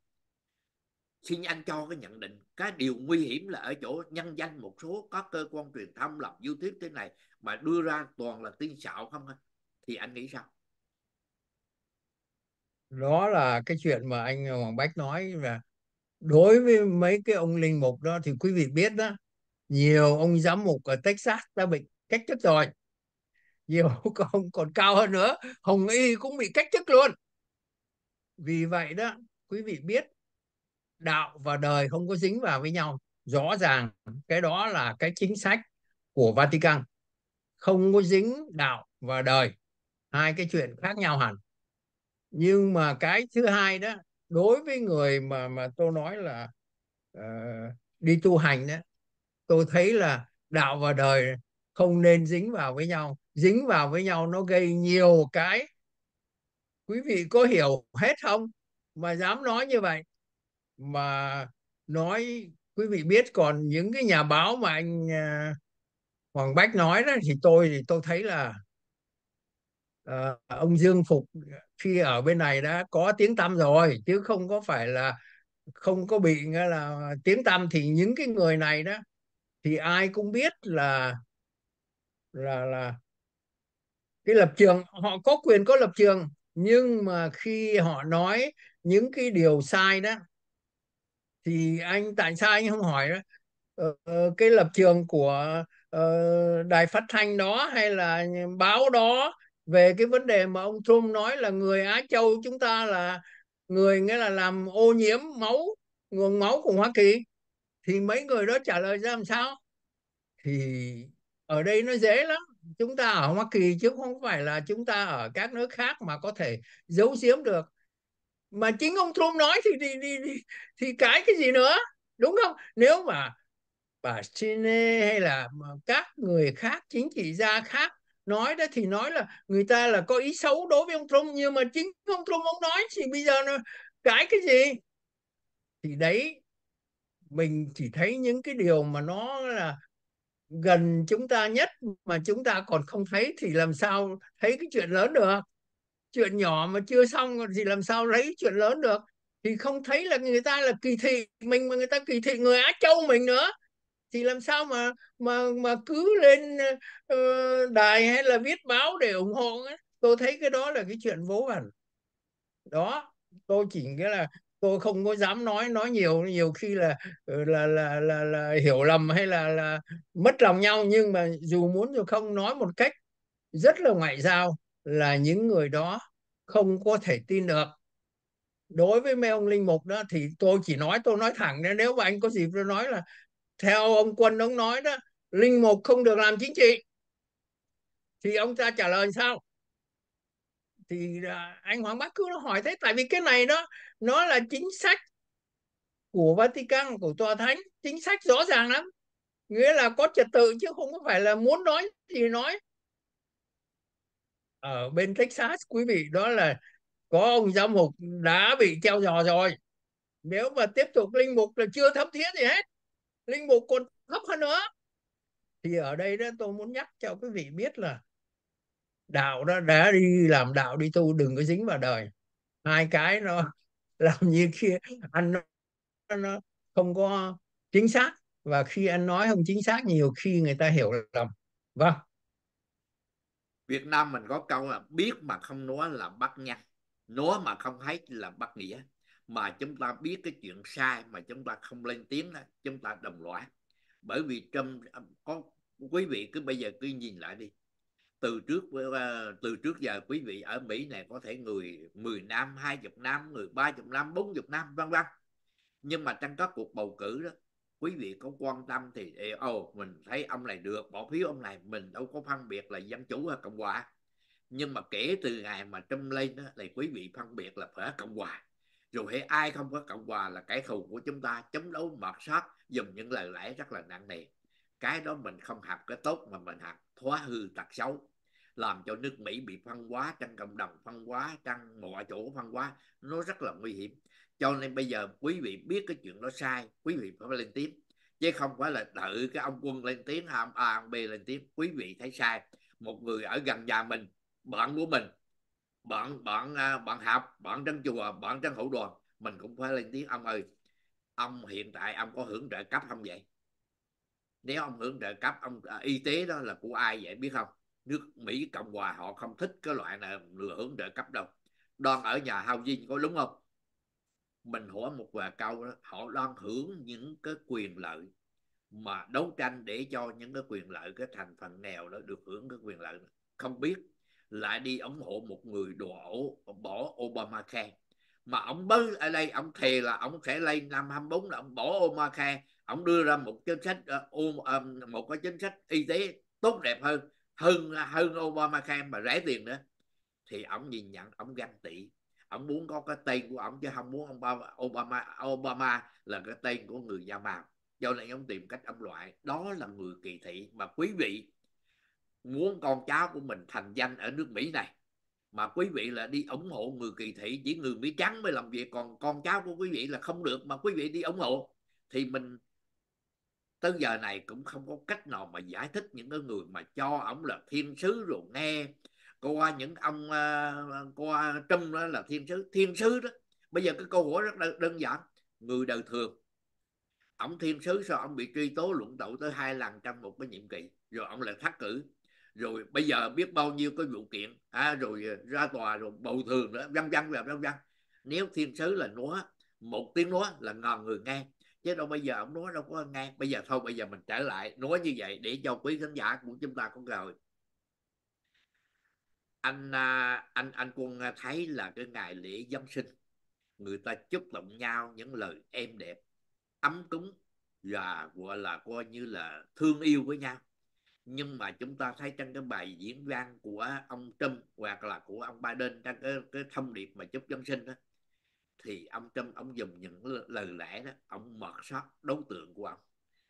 xin anh cho cái nhận định cái điều nguy hiểm là ở chỗ nhân danh một số các cơ quan truyền thông làm youtube thế này mà đưa ra toàn là tin xạo không thì anh nghĩ sao đó là cái chuyện mà anh Hoàng Bách nói là đối với mấy cái ông linh mục đó thì quý vị biết đó nhiều ông giám mục ở Texas đã bị cách chức rồi nhiều còn còn cao hơn nữa hồng y cũng bị cách chức luôn vì vậy đó quý vị biết đạo và đời không có dính vào với nhau rõ ràng cái đó là cái chính sách của Vatican không có dính đạo và đời hai cái chuyện khác nhau hẳn nhưng mà cái thứ hai đó đối với người mà mà tôi nói là uh, đi tu hành đó tôi thấy là đạo và đời không nên dính vào với nhau dính vào với nhau nó gây nhiều cái quý vị có hiểu hết không mà dám nói như vậy mà nói quý vị biết còn những cái nhà báo mà anh à, Hoàng Bách nói đó thì tôi thì tôi thấy là uh, ông Dương Phục khi ở bên này đã có tiếng tăm rồi chứ không có phải là không có bị là tiếng tăm thì những cái người này đó thì ai cũng biết là là là cái lập trường họ có quyền có lập trường nhưng mà khi họ nói những cái điều sai đó thì anh tại sao anh không hỏi đó ờ, ờ, cái lập trường của ờ, đài phát thanh đó hay là báo đó về cái vấn đề mà ông Trump nói là người Á Châu chúng ta là người nghĩa là làm ô nhiễm máu nguồn máu của Hoa Kỳ thì mấy người đó trả lời ra làm sao thì ở đây nó dễ lắm chúng ta ở Hoa Kỳ chứ không phải là chúng ta ở các nước khác mà có thể giấu giếm được mà chính ông Trump nói thì thì, thì, thì, thì cái cái gì nữa đúng không nếu mà bà Chine hay là các người khác chính trị gia khác nói đó thì nói là người ta là có ý xấu đối với ông Trump nhưng mà chính ông Trump ông nói thì bây giờ nó cái cái gì thì đấy mình chỉ thấy những cái điều mà nó là gần chúng ta nhất mà chúng ta còn không thấy thì làm sao thấy cái chuyện lớn được chuyện nhỏ mà chưa xong thì làm sao lấy chuyện lớn được thì không thấy là người ta là kỳ thị mình mà người ta kỳ thị người Á Châu mình nữa thì làm sao mà mà mà cứ lên uh, đài hay là viết báo để ủng hộ ấy. tôi thấy cái đó là cái chuyện vớ vẩn đó tôi chỉ nghĩa là tôi không có dám nói nói nhiều nhiều khi là ừ, là là là, là hiểu lầm hay là là mất lòng nhau nhưng mà dù muốn dù không nói một cách rất là ngoại giao là những người đó không có thể tin được đối với mấy ông linh mục đó thì tôi chỉ nói tôi nói thẳng nên nếu mà anh có dịp tôi nói là theo ông quân ông nói đó linh mục không được làm chính trị thì ông ta trả lời sao thì à, anh Hoàng Bác cứ hỏi thế tại vì cái này đó nó là chính sách của Vatican của tòa thánh chính sách rõ ràng lắm nghĩa là có trật tự chứ không có phải là muốn nói thì nói ở bên Texas quý vị đó là có ông giám mục đã bị treo giò rồi nếu mà tiếp tục linh mục là chưa thấm thiết gì hết linh mục còn thấp hơn nữa thì ở đây đó tôi muốn nhắc cho quý vị biết là đạo đó đã đi làm đạo đi tu đừng có dính vào đời hai cái nó làm như khi anh nó, nó không có chính xác và khi anh nói không chính xác nhiều khi người ta hiểu lầm vâng Việt Nam mình có câu là biết mà không nói là bắt nhăn nói mà không thấy là bắt nghĩa mà chúng ta biết cái chuyện sai mà chúng ta không lên tiếng đó chúng ta đồng loại bởi vì trong có quý vị cứ bây giờ cứ nhìn lại đi từ trước từ trước giờ quý vị ở Mỹ này có thể người 10 năm, 20 năm, người 30 năm, 40 năm vân vân. Nhưng mà trong các cuộc bầu cử đó, quý vị có quan tâm thì ồ oh, mình thấy ông này được bỏ phiếu ông này mình đâu có phân biệt là dân chủ hay cộng hòa nhưng mà kể từ ngày mà Trump lên đó thì quý vị phân biệt là phải cộng hòa rồi hãy ai không có cộng hòa là kẻ thù của chúng ta chống đấu mạt sát dùng những lời lẽ rất là nặng nề cái đó mình không học cái tốt mà mình học thóa hư tật xấu làm cho nước Mỹ bị phân hóa trong cộng đồng phân hóa trong mọi chỗ phân hóa nó rất là nguy hiểm cho nên bây giờ quý vị biết cái chuyện đó sai quý vị phải lên tiếng chứ không phải là đợi cái ông quân lên tiếng ông A ông B lên tiếng quý vị thấy sai một người ở gần nhà mình bạn của mình bạn bạn à, bạn học bạn trong chùa bạn trong hậu đoàn mình cũng phải lên tiếng ông ơi ông hiện tại ông có hưởng trợ cấp không vậy nếu ông hưởng trợ cấp ông à, y tế đó là của ai vậy biết không nước Mỹ Cộng Hòa họ không thích cái loại này lừa hướng trợ cấp đâu đoan ở nhà hao dinh có đúng không mình hỏi một vài câu đó, họ đoan hưởng những cái quyền lợi mà đấu tranh để cho những cái quyền lợi cái thành phần nghèo đó được hưởng cái quyền lợi không biết lại đi ủng hộ một người đồ ổ bỏ Obamacare mà ông bớ ở đây ông thề là ông sẽ lên năm 24 là ông bỏ Obamacare ông đưa ra một chính sách ờ, um, ờ, một cái chính sách y tế tốt đẹp hơn hơn hơn Obamacare mà rẻ tiền nữa thì ông nhìn nhận ông ganh tị ông muốn có cái tên của ông chứ không muốn ông Obama Obama, Obama là cái tên của người da màu cho nên ông tìm cách ông loại đó là người kỳ thị mà quý vị muốn con cháu của mình thành danh ở nước Mỹ này mà quý vị là đi ủng hộ người kỳ thị chỉ người Mỹ trắng mới làm việc còn con cháu của quý vị là không được mà quý vị đi ủng hộ thì mình tới giờ này cũng không có cách nào mà giải thích những cái người mà cho ổng là thiên sứ rồi nghe qua những ông ờ, qua trâm đó là thiên sứ thiên sứ đó bây giờ cái câu hỏi rất đơn, đơn giản người đời thường ổng thiên sứ sao ông bị truy tố luận tội tới hai lần trong một cái nhiệm kỳ rồi ông lại thắc cử rồi bây giờ biết bao nhiêu cái vụ kiện à, rồi ờ, ra tòa rồi bầu thường nữa vân vân và vân vân nếu thiên sứ là nói một tiếng nói là ngàn người nghe chứ đâu bây giờ ông nói đâu có ngang bây giờ thôi bây giờ mình trở lại nói như vậy để cho quý khán giả của chúng ta cũng rồi anh à, anh anh quân à, thấy là cái ngày lễ giáng sinh người ta chúc tụng nhau những lời êm đẹp ấm cúng và gọi là coi như là thương yêu với nhau nhưng mà chúng ta thấy trong cái bài diễn văn của ông Trump hoặc là của ông Biden trong cái, cái thông điệp mà chúc Giáng sinh đó thì ông Trump ông dùng những lời lẽ đó ông mọt sót đối tượng của ông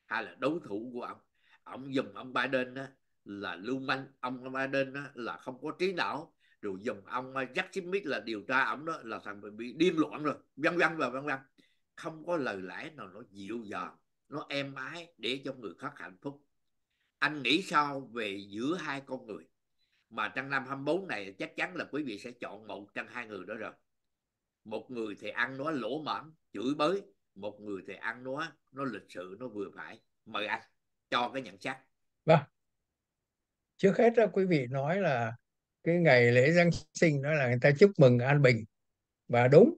hay là đối thủ của ông ông dùng ông Biden đó là lưu manh ông Biden đó là không có trí não rồi dùng ông Jack Smith là điều tra ông đó là thằng bị điên loạn rồi vân vân và vân vân không có lời lẽ nào nó dịu dàng nó êm ái để cho người khác hạnh phúc anh nghĩ sao về giữa hai con người mà trong năm 24 này chắc chắn là quý vị sẽ chọn một trong hai người đó rồi một người thì ăn nó lỗ mãn chửi bới một người thì ăn nó nó lịch sự nó vừa phải mời anh cho cái nhận xét vâng trước hết là quý vị nói là cái ngày lễ Giáng sinh đó là người ta chúc mừng an bình và đúng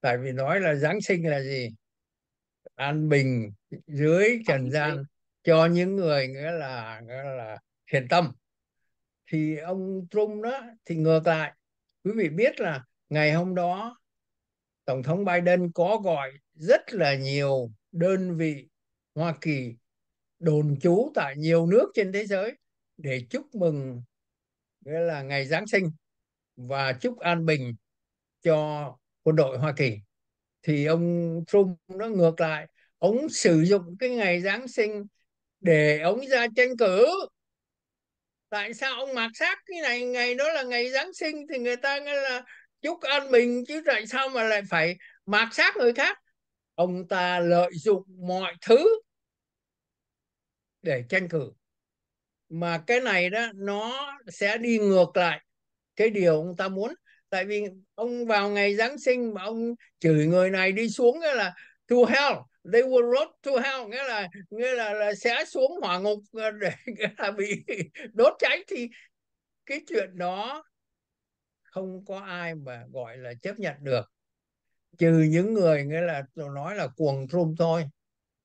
tại vì nói là Giáng sinh là gì an bình dưới trần gian cho những người nghĩa là nghĩa là thiện tâm thì ông trung đó thì ngược lại quý vị biết là ngày hôm đó tổng thống Biden có gọi rất là nhiều đơn vị Hoa Kỳ đồn trú tại nhiều nước trên thế giới để chúc mừng nghĩa là ngày Giáng sinh và chúc an bình cho quân đội Hoa Kỳ thì ông Trump nó ngược lại ông sử dụng cái ngày Giáng sinh để ông ra tranh cử tại sao ông mặc sắc cái này ngày đó là ngày Giáng sinh thì người ta nghe là chúc an bình chứ tại sao mà lại phải mạt sát người khác ông ta lợi dụng mọi thứ để tranh cử mà cái này đó nó sẽ đi ngược lại cái điều ông ta muốn tại vì ông vào ngày giáng sinh mà ông chửi người này đi xuống nghĩa là to hell they will road to hell nghĩa là nghĩa là, là sẽ xuống hỏa ngục ờ, để là bị đốt cháy thì cái chuyện đó không có ai mà gọi là chấp nhận được trừ những người nghĩa là tôi nói là cuồng trung thôi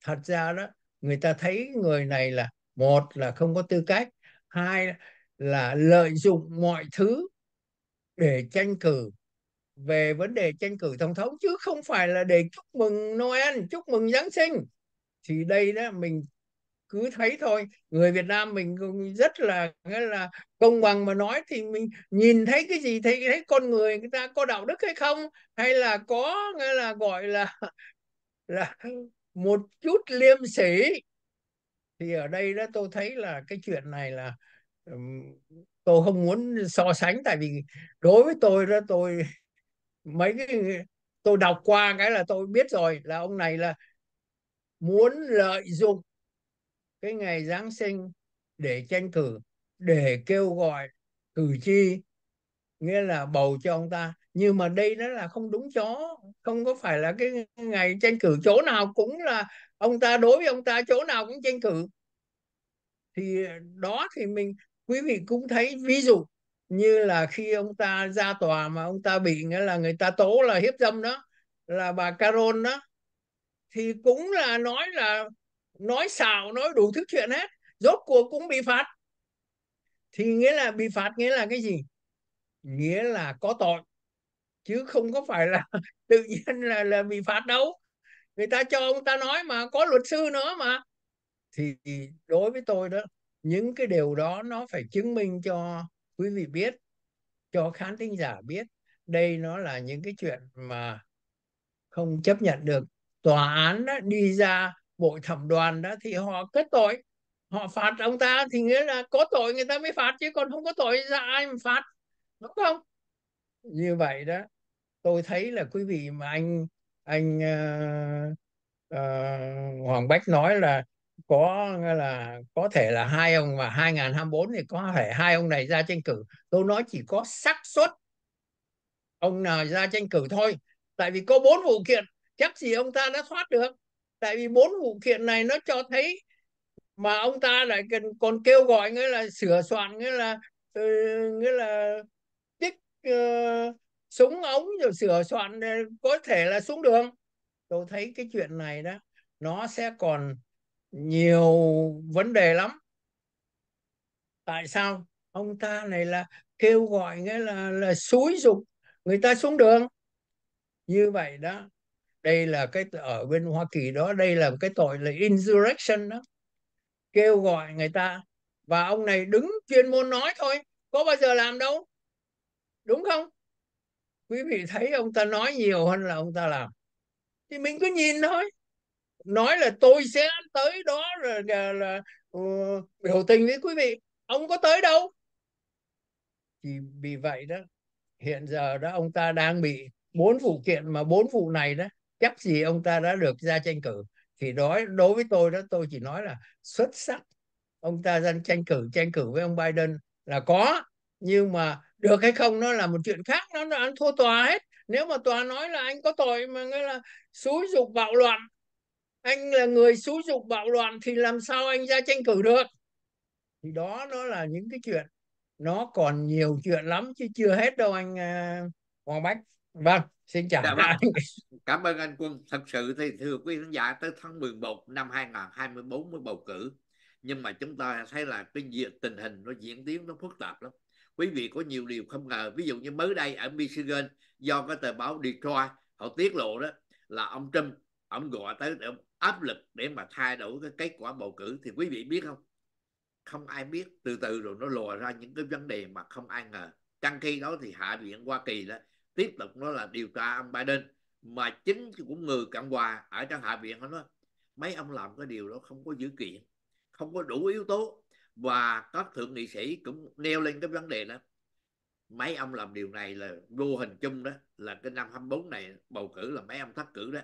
thật ra đó người ta thấy người này là một là không có tư cách hai là lợi dụng mọi thứ để tranh cử về vấn đề tranh cử tổng thống chứ không phải là để chúc mừng Noel chúc mừng Giáng sinh thì đây đó mình cứ thấy thôi người Việt Nam mình rất là nghĩa là công bằng mà nói thì mình nhìn thấy cái gì thấy thấy con người người ta có đạo đức hay không hay là có nghĩa là gọi là là một chút liêm sỉ thì ở đây đó tôi thấy là cái chuyện này là tôi không muốn so sánh tại vì đối với tôi đó tôi mấy cái tôi đọc qua cái là tôi biết rồi là ông này là muốn lợi dụng cái ngày Giáng sinh để tranh cử để kêu gọi cử tri nghĩa là bầu cho ông ta nhưng mà đây nó là không đúng chó không có phải là cái ngày tranh cử chỗ nào cũng là ông ta đối với ông ta chỗ nào cũng tranh cử thì đó thì mình quý vị cũng thấy ví dụ như là khi ông ta ra tòa mà ông ta bị nghĩa là người ta tố là hiếp dâm đó là bà Carol đó thì cũng là nói là nói xạo nói đủ thứ chuyện hết rốt cuộc cũng bị phạt thì nghĩa là bị phạt nghĩa là cái gì nghĩa là có tội chứ không có phải là tự nhiên là là bị phạt đâu người ta cho ông ta nói mà có luật sư nữa mà thì đối với tôi đó những cái điều đó nó phải chứng minh cho quý vị biết cho khán thính giả biết đây nó là những cái chuyện mà không chấp nhận được tòa án đó đi ra bội thẩm đoàn đó thì họ kết tội họ phạt ông ta thì nghĩa là có tội người ta mới phạt chứ còn không có tội ra ai mà phạt đúng không như vậy đó tôi thấy là quý vị mà anh anh uh, uh, Hoàng Bách nói là có là có thể là hai ông và 2024 thì có thể hai ông này ra tranh cử tôi nói chỉ có xác suất ông nào ra tranh cử thôi tại vì có bốn vụ kiện chắc gì ông ta đã thoát được tại vì bốn vụ kiện này nó cho thấy mà ông ta lại cần còn kêu gọi nghĩa là sửa soạn nghĩa là ừ, nghĩa là tích uh, súng ống rồi sửa soạn có thể là xuống đường tôi thấy cái chuyện này đó nó sẽ còn nhiều vấn đề lắm tại sao ông ta này là kêu gọi nghĩa là là xúi dục người ta xuống đường như vậy đó đây là cái ở bên Hoa Kỳ đó đây là cái tội là insurrection đó kêu gọi người ta và ông này đứng chuyên môn nói thôi có bao giờ làm đâu đúng không quý vị thấy ông ta nói nhiều hơn là ông ta làm thì mình cứ nhìn thôi nói là tôi sẽ tới đó rồi là, là uh, biểu tình với quý vị ông có tới đâu thì vì vậy đó hiện giờ đó ông ta đang bị bốn vụ kiện mà bốn vụ này đó chắc gì ông ta đã được ra tranh cử thì đối đối với tôi đó tôi chỉ nói là xuất sắc ông ta ra tranh cử tranh cử với ông Biden là có nhưng mà được hay không nó là một chuyện khác nó nó ăn thua tòa hết nếu mà tòa nói là anh có tội mà nghĩa là xúi dục bạo loạn anh là người xúi dục bạo loạn thì làm sao anh ra tranh cử được thì đó nó là những cái chuyện nó còn nhiều chuyện lắm chứ chưa hết đâu anh à, Hoàng Bách vâng xin chào dạ, vâng. Dạ. cảm ơn anh quân thật sự thì thưa quý khán giả tới tháng 11 năm 2024 mới bầu cử nhưng mà chúng ta thấy là cái việc tình hình nó diễn tiến nó phức tạp lắm quý vị có nhiều điều không ngờ ví dụ như mới đây ở Michigan do cái tờ báo Detroit họ tiết lộ đó là ông Trump ông gọi tới để áp lực để mà thay đổi cái kết quả bầu cử thì quý vị biết không không ai biết từ từ rồi nó lùa ra những cái vấn đề mà không ai ngờ trong khi đó thì hạ viện Hoa Kỳ đó tiếp tục nó là điều tra ông Biden mà chính cũng người cộng hòa ở trong hạ viện họ nói mấy ông làm cái điều đó không có dữ kiện không có đủ yếu tố và các thượng nghị sĩ cũng nêu lên cái vấn đề đó mấy ông làm điều này là vô hình chung đó là cái năm 24 này bầu cử là mấy ông thất cử đó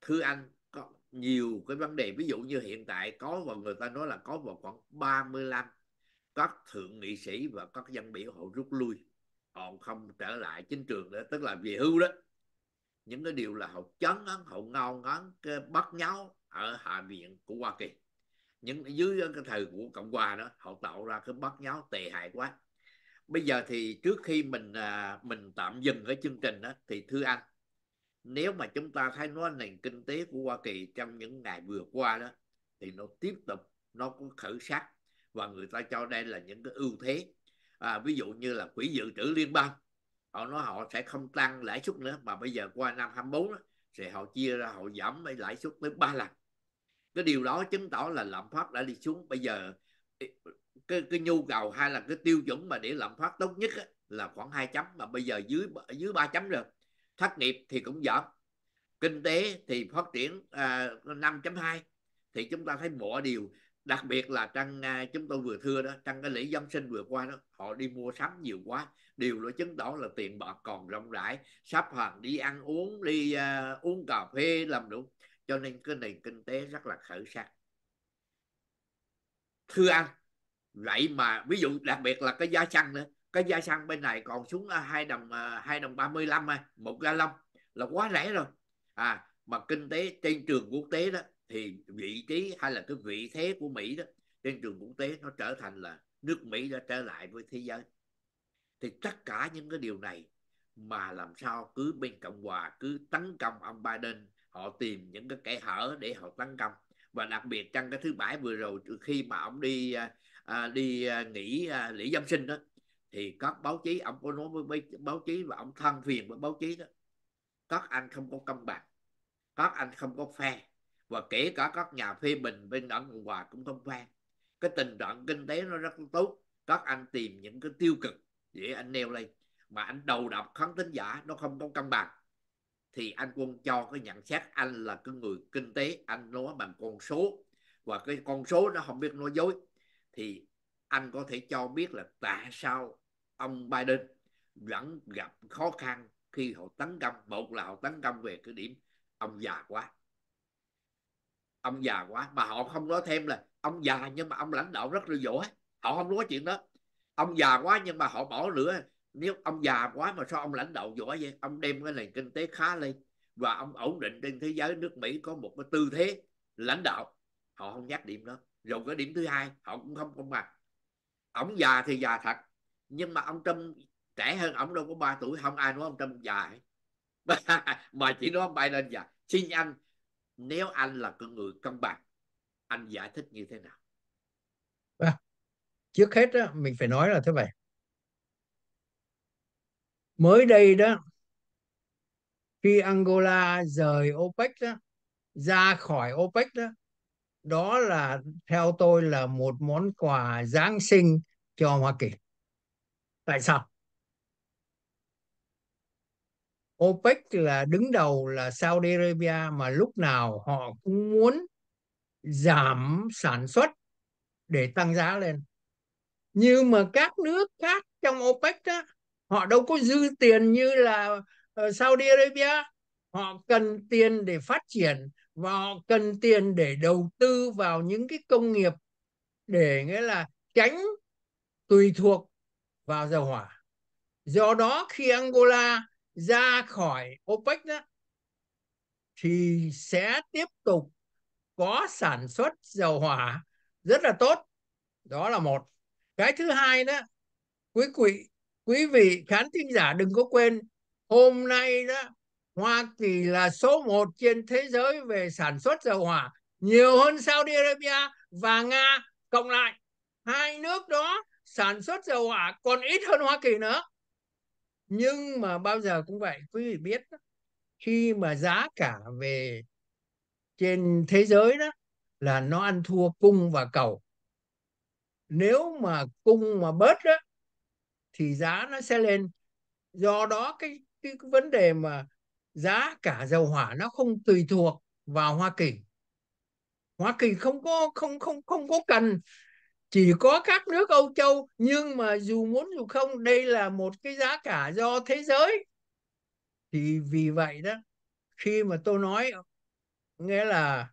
thưa anh có nhiều cái vấn đề ví dụ như hiện tại có và người ta nói là có vào khoảng 35 các thượng nghị sĩ và các dân biểu họ rút lui còn không trở lại chính trường nữa tức là về hưu đó những cái điều là hậu chấn án hậu ngao ngán bắt nháo ở hạ viện của hoa kỳ những dưới cái thời của cộng hòa đó họ tạo ra cái bắt nháo tệ hại quá bây giờ thì trước khi mình à, mình tạm dừng cái chương trình đó thì thưa anh nếu mà chúng ta thấy nói nền kinh tế của hoa kỳ trong những ngày vừa qua đó thì nó tiếp tục nó có khởi sắc và người ta cho đây là những cái ưu thế à, ví dụ như là quỹ dự trữ liên bang họ nói họ sẽ không tăng lãi suất nữa mà bây giờ qua năm 24 đó, thì họ chia ra họ giảm lãi suất tới ba lần cái điều đó chứng tỏ là lạm phát đã đi xuống bây giờ cái, cái nhu cầu hay là cái tiêu chuẩn mà để lạm phát tốt nhất á, là khoảng 2 chấm mà bây giờ dưới dưới 3 chấm rồi thất nghiệp thì cũng giảm kinh tế thì phát triển à, 5.2 thì chúng ta thấy mọi điều đặc biệt là trong à, chúng tôi vừa thưa đó trong cái lễ giáng sinh vừa qua đó họ đi mua sắm nhiều quá điều đó chứng tỏ là tiền bạc còn rộng rãi sắp hàng đi ăn uống đi uh, uống cà phê làm đủ cho nên cái nền kinh tế rất là khởi sắc thưa anh vậy mà ví dụ đặc biệt là cái giá xăng nữa cái giá xăng bên này còn xuống à, hai đồng hai đồng ba mươi lăm một ga lông là quá rẻ rồi à mà kinh tế trên trường quốc tế đó thì vị trí hay là cái vị thế của Mỹ đó trên trường quốc tế nó trở thành là nước Mỹ đã trở lại với thế giới thì tất cả những cái điều này mà làm sao cứ bên cộng hòa cứ tấn công ông Biden họ tìm những cái kẻ hở để họ tấn công và đặc biệt trong cái thứ bảy vừa rồi khi mà ông đi à, à, đi à, nghỉ à, lễ giáng sinh đó thì các báo chí ông có nói với báo chí và ông thân phiền với báo chí đó các anh không có công bằng các anh không có phe và kể cả các nhà phê bình bên đảng cộng hòa cũng thông quan cái tình trạng kinh tế nó rất tốt các anh tìm những cái tiêu cực để anh nêu lên mà anh đầu độc khán tính giả nó không có cân bằng thì anh quân cho cái nhận xét anh là cái người kinh tế anh nói bằng con số và cái con số nó không biết nói dối thì anh có thể cho biết là tại sao ông Biden vẫn gặp khó khăn khi họ tấn công một là họ tấn công về cái điểm ông già quá ông già quá mà họ không nói thêm là ông già nhưng mà ông lãnh đạo rất là giỏi họ không nói chuyện đó ông già quá nhưng mà họ bỏ nữa nếu ông già quá mà sao ông lãnh đạo giỏi vậy ông đem cái nền kinh tế khá lên và ông ổn định trên thế giới nước Mỹ có một cái tư thế lãnh đạo họ không nhắc điểm đó rồi cái điểm thứ hai họ cũng không công bằng ông già thì già thật nhưng mà ông Trump trẻ hơn ông đâu có 3 tuổi không ai nói ông Trump già mà chỉ nói ông Biden già xin anh nếu anh là con người công bằng anh giải thích như thế nào à, trước hết đó, mình phải nói là thế này, mới đây đó khi Angola rời OPEC đó ra khỏi OPEC đó đó là theo tôi là một món quà Giáng sinh cho Hoa Kỳ tại sao OPEC là đứng đầu là Saudi Arabia mà lúc nào họ cũng muốn giảm sản xuất để tăng giá lên. Nhưng mà các nước khác trong OPEC đó, họ đâu có dư tiền như là ờ, Saudi Arabia. Họ cần tiền để phát triển và họ cần tiền để đầu tư vào những cái công nghiệp để nghĩa là tránh tùy thuộc vào dầu hỏa. Do đó khi Angola ra khỏi OPEC đó thì sẽ tiếp tục có sản xuất dầu hỏa rất là tốt đó là một cái thứ hai đó quý quý quý vị khán thính giả đừng có quên hôm nay đó Hoa Kỳ là số một trên thế giới về sản xuất dầu hỏa nhiều hơn Saudi Arabia và Nga cộng lại hai nước đó sản xuất dầu hỏa còn ít hơn Hoa Kỳ nữa nhưng mà bao giờ cũng vậy quý vị biết đó, khi mà giá cả về trên thế giới đó là nó ăn thua cung và cầu nếu mà cung mà bớt đó thì giá nó sẽ lên do đó cái cái vấn đề mà giá cả dầu hỏa nó không tùy thuộc vào Hoa Kỳ Hoa Kỳ không có không không không có cần chỉ có các nước Âu Châu nhưng mà dù muốn dù không đây là một cái giá cả do thế giới thì vì vậy đó khi mà tôi nói nghĩa là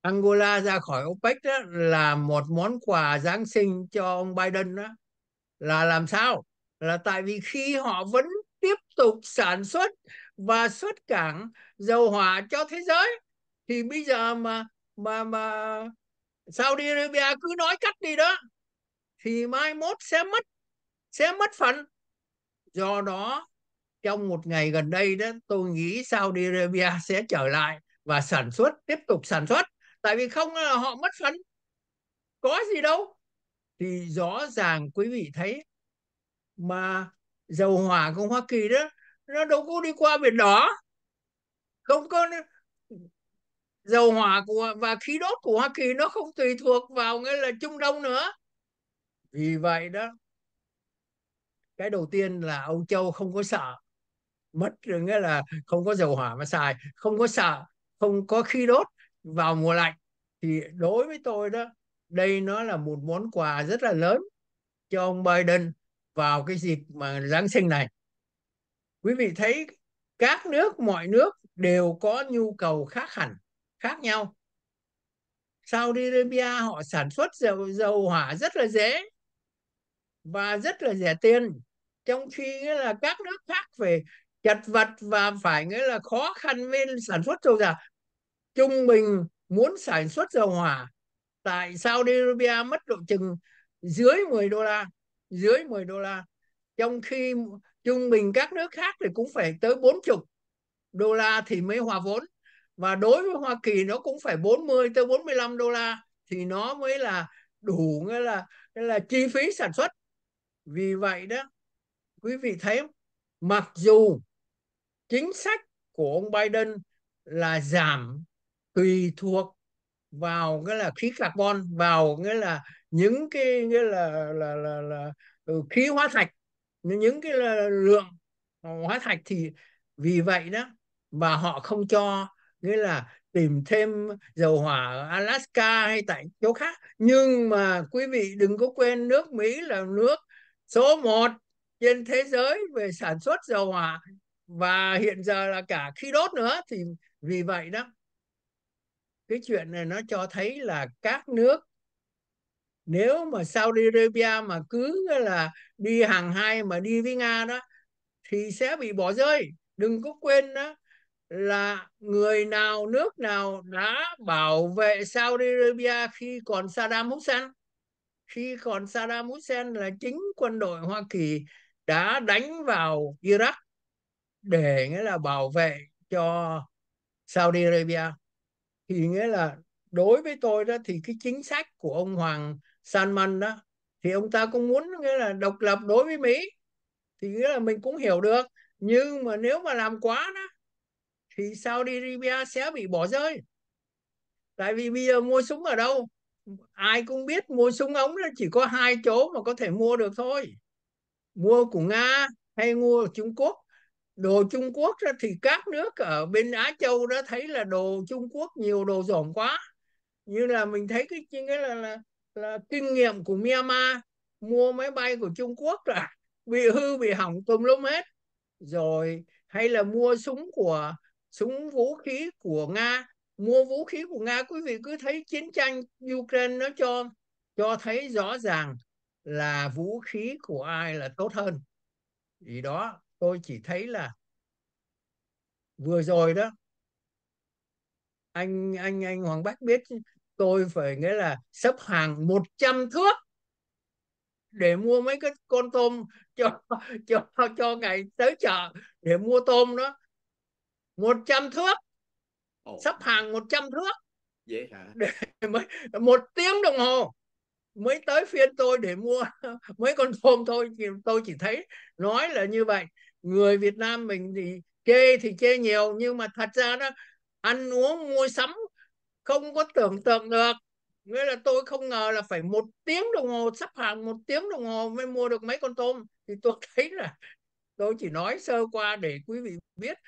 Angola ra khỏi OPEC đó là một món quà Giáng sinh cho ông Biden đó là làm sao là tại vì khi họ vẫn tiếp tục sản xuất và xuất cảng dầu hỏa cho thế giới thì bây giờ mà mà mà Saudi Arabia cứ nói cắt đi đó thì mai mốt sẽ mất sẽ mất phần do đó trong một ngày gần đây đó tôi nghĩ Saudi Arabia sẽ trở lại và sản xuất tiếp tục sản xuất tại vì không là họ mất phần có gì đâu thì rõ ràng quý vị thấy mà dầu hỏa của Hoa Kỳ đó nó đâu có đi qua biển đỏ không có dầu hỏa của và khí đốt của Hoa Kỳ nó không tùy thuộc vào nghĩa là Trung Đông nữa vì vậy đó cái đầu tiên là Âu Châu không có sợ mất nghĩa là không có dầu hỏa mà xài không có sợ không có khí đốt vào mùa lạnh thì đối với tôi đó đây nó là một món quà rất là lớn cho ông Biden vào cái dịp mà Giáng sinh này quý vị thấy các nước mọi nước đều có nhu cầu khác hẳn khác nhau Saudi Arabia họ sản xuất dầu dầu hỏa rất là dễ và rất là rẻ tiền trong khi nghĩa là các nước khác phải chật vật và phải nghĩa là khó khăn với sản xuất dầu giả trung bình muốn sản xuất dầu hỏa tại Saudi Arabia mất độ chừng dưới 10 đô la dưới 10 đô la trong khi trung bình các nước khác thì cũng phải tới 40 đô la thì mới hòa vốn và đối với Hoa Kỳ nó cũng phải 40 tới 45 đô la thì nó mới là đủ nghĩa là nghĩa là chi phí sản xuất vì vậy đó quý vị thấy mặc dù chính sách của ông Biden là giảm tùy thuộc vào cái là khí carbon vào nghĩa là những cái nghĩa là là là, là, là ừ, khí hóa thạch những cái là lượng hóa thạch thì vì vậy đó mà họ không cho nghĩa là tìm thêm dầu hỏa ở Alaska hay tại chỗ khác nhưng mà quý vị đừng có quên nước Mỹ là nước số 1 trên thế giới về sản xuất dầu hỏa và hiện giờ là cả khí đốt nữa thì vì vậy đó cái chuyện này nó cho thấy là các nước nếu mà Saudi Arabia mà cứ là đi hàng hai mà đi với Nga đó thì sẽ bị bỏ rơi đừng có quên đó là người nào nước nào đã bảo vệ Saudi Arabia khi còn Saddam Hussein khi còn Saddam Hussein là chính quân đội Hoa Kỳ đã đánh vào Iraq để nghĩa là bảo vệ cho Saudi Arabia thì nghĩa là đối với tôi đó thì cái chính sách của ông Hoàng Salman đó thì ông ta cũng muốn nghĩa là độc lập đối với Mỹ thì nghĩa là mình cũng hiểu được nhưng mà nếu mà làm quá đó thì Saudi Arabia sẽ bị bỏ rơi tại vì bây giờ mua súng ở đâu ai cũng biết mua súng ống là chỉ có hai chỗ mà có thể mua được thôi mua của nga hay mua của trung quốc đồ trung quốc đó thì các nước ở bên á châu đó thấy là đồ trung quốc nhiều đồ dỏm quá như là mình thấy cái cái là, là là kinh nghiệm của myanmar mua máy bay của trung quốc là bị hư bị hỏng tùm lum hết rồi hay là mua súng của súng vũ khí của Nga mua vũ khí của Nga quý vị cứ thấy chiến tranh Ukraine nó cho cho thấy rõ ràng là vũ khí của ai là tốt hơn vì đó tôi chỉ thấy là vừa rồi đó anh anh anh Hoàng Bách biết tôi phải nghĩa là sắp hàng 100 thước để mua mấy cái con tôm cho cho cho ngày tới chợ để mua tôm đó 100 thước Ồ. sắp hàng 100 thước vậy hả để mới một tiếng đồng hồ mới tới phiên tôi để mua mấy con tôm thôi thì tôi chỉ thấy nói là như vậy người Việt Nam mình thì chê thì chê nhiều nhưng mà thật ra đó ăn uống mua sắm không có tưởng tượng được nghĩa là tôi không ngờ là phải một tiếng đồng hồ sắp hàng một tiếng đồng hồ mới mua được mấy con tôm thì tôi thấy là tôi chỉ nói sơ qua để quý vị biết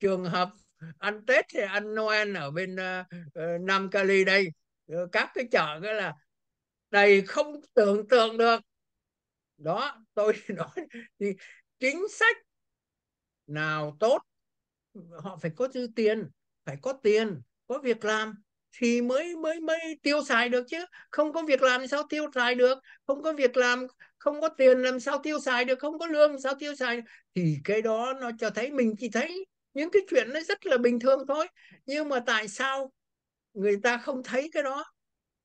trường hợp ăn tết thì ăn noel ở bên uh, nam cali đây ờ, các cái chợ cái là đầy không tưởng tượng được đó tôi nói thì chính sách nào tốt họ phải có dư tiền phải có tiền có việc làm thì mới mới mới tiêu xài được chứ không có việc làm sao tiêu xài được không có việc làm không có tiền làm sao tiêu xài được không có lương sao tiêu xài thì cái đó nó cho thấy mình chỉ thấy những cái chuyện nó rất là bình thường thôi nhưng mà tại sao người ta không thấy cái đó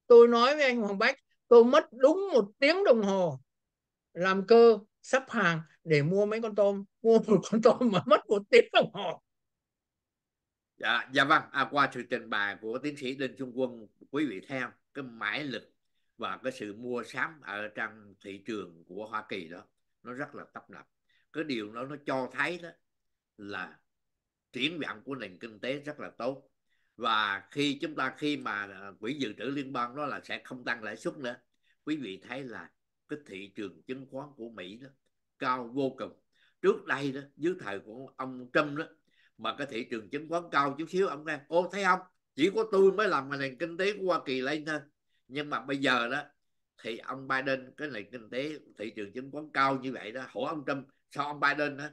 tôi nói với anh Hoàng Bách tôi mất đúng một tiếng đồng hồ làm cơ sắp hàng để mua mấy con tôm mua một con tôm mà mất một tiếng đồng hồ dạ dạ vâng à, qua sự trình bày của tiến sĩ đinh trung quân quý vị theo cái mãi lực và cái sự mua sắm ở trong thị trường của hoa kỳ đó nó rất là tấp nập cái điều đó nó cho thấy đó là triển vọng của nền kinh tế rất là tốt và khi chúng ta khi mà à, quỹ dự trữ liên bang đó là sẽ không tăng lãi suất nữa quý vị thấy là cái thị trường chứng khoán của Mỹ đó cao vô cùng trước đây đó dưới thời của ông Trump đó mà cái thị trường chứng khoán cao chút xíu ông nghe ô thấy không chỉ có tôi mới làm mà nền kinh tế của Hoa Kỳ lên thôi nhưng mà bây giờ đó thì ông Biden cái nền kinh tế thị trường chứng khoán cao như vậy đó hỏi ông Trump sao ông Biden đó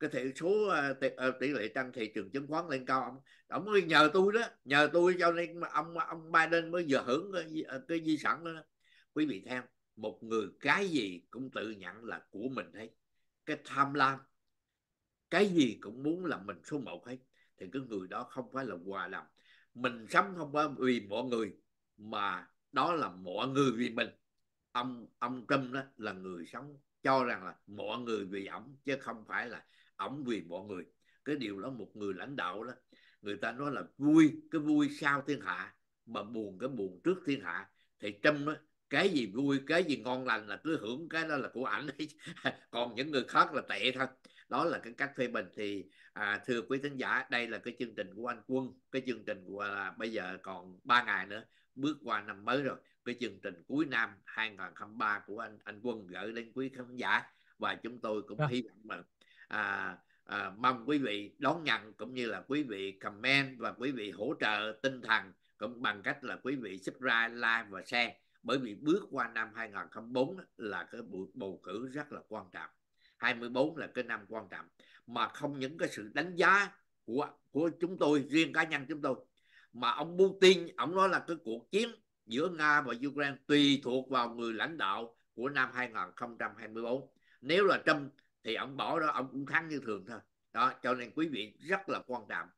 cái thị số ờ, tỷ, ờ, tỷ lệ tăng thị trường chứng khoán lên cao ông ông mới nhờ tôi đó nhờ tôi cho nên ông ông Biden mới vừa hưởng cái, ờ, cái di sản đó quý vị theo một người cái gì cũng tự nhận là của mình hết cái tham lam cái gì cũng muốn là mình số một hết thì cái người đó không phải là hòa lòng mình sống không phải vì mọi người mà đó là mọi người vì mình ông ông Trump đó là người sống cho rằng là mọi người vì ổng chứ không phải là ổng quyền mọi người cái điều đó một người lãnh đạo đó người ta nói là vui cái vui sau thiên hạ mà buồn cái buồn trước thiên hạ thì trâm á, cái gì vui cái gì ngon lành là cứ hưởng cái đó là của ảnh còn những người khác là tệ thôi đó là cái cách phê bình thì à, thưa quý thính giả đây là cái chương trình của anh quân cái chương trình của là bây giờ còn 3 ngày nữa bước qua năm mới rồi cái chương trình cuối năm 2023 của anh anh quân gửi đến quý khán giả và chúng tôi cũng hy vọng là à, à, mong quý vị đón nhận cũng như là quý vị comment và quý vị hỗ trợ tinh thần cũng bằng cách là quý vị subscribe like và share bởi vì bước qua năm 2004 là cái buổi bầu cử rất là quan trọng 24 là cái năm quan trọng mà không những cái sự đánh giá của của chúng tôi riêng cá nhân chúng tôi mà ông Putin ông nói là cái cuộc chiến giữa Nga và Ukraine tùy thuộc vào người lãnh đạo của năm 2024 nếu là Trump thì ông bỏ đó ông cũng thắng như thường thôi đó cho nên quý vị rất là quan trọng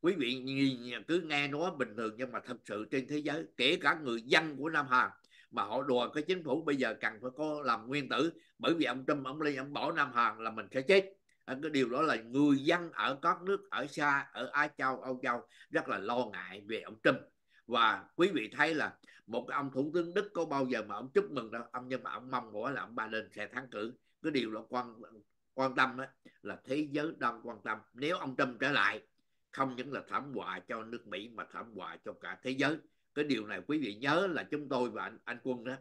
quý vị nhìn cứ nghe nói bình thường nhưng mà thật sự trên thế giới kể cả người dân của Nam Hàn mà họ đùa cái chính phủ bây giờ cần phải có làm nguyên tử bởi vì ông Trump ông Lee ông bỏ Nam Hàn là mình sẽ chết ờ, cái điều đó là người dân ở các nước ở xa ở Á Châu Âu Châu rất là lo ngại về ông Trump và quý vị thấy là một ông thủ tướng Đức có bao giờ mà ông chúc mừng đâu ông nhưng mà ông mong mỏi là ông lên sẽ thắng cử cái điều là quan quan tâm là thế giới đang quan tâm nếu ông Trump trở lại không những là thảm họa cho nước Mỹ mà thảm họa cho cả thế giới cái điều này quý vị nhớ là chúng tôi và anh, anh quân đó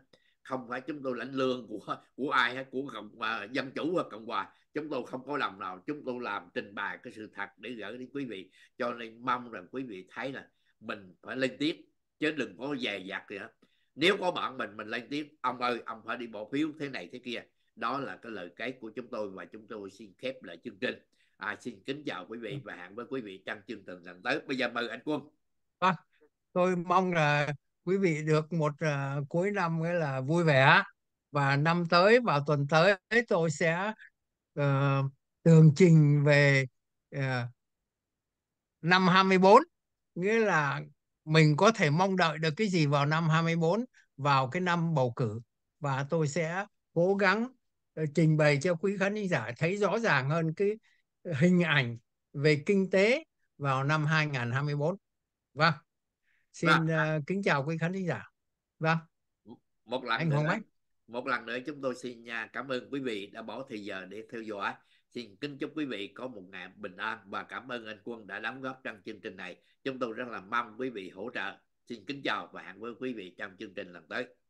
không phải chúng tôi lãnh lương của của ai hết của cộng uh, dân chủ hoặc cộng hòa chúng tôi không có lòng nào chúng tôi làm trình bày cái sự thật để gửi đến quý vị cho nên mong rằng quý vị thấy là mình phải lên tiếng chứ đừng có dè dặt gì hết nếu có bạn mình mình lên tiếng ông ơi ông phải đi bỏ phiếu thế này thế kia đó là cái lời cái của chúng tôi và chúng tôi xin khép lại chương trình à, xin kính chào quý vị và hẹn với quý vị trong chương trình lần tới bây giờ mời anh quân à, tôi mong là quý vị được một uh, cuối năm nghĩa là vui vẻ và năm tới vào tuần tới tôi sẽ uh, tường trình về uh, năm 24 nghĩa là mình có thể mong đợi được cái gì vào năm 24 vào cái năm bầu cử và tôi sẽ cố gắng Ờ, trình bày cho quý khán giả thấy rõ ràng hơn cái ờ, hình ảnh về kinh tế vào năm 2024. Vâng. Xin vâng. Uh, kính chào quý khán giả. Vâng. Một lần Anh nữa, một lần nữa chúng tôi xin nhà cảm ơn quý vị đã bỏ thời giờ để theo dõi. Xin kính chúc quý vị có một ngày bình an và cảm ơn anh Quân đã đóng góp trong chương trình này. Chúng tôi rất là mong quý vị hỗ trợ. Xin kính chào và hẹn với quý vị trong chương trình lần tới.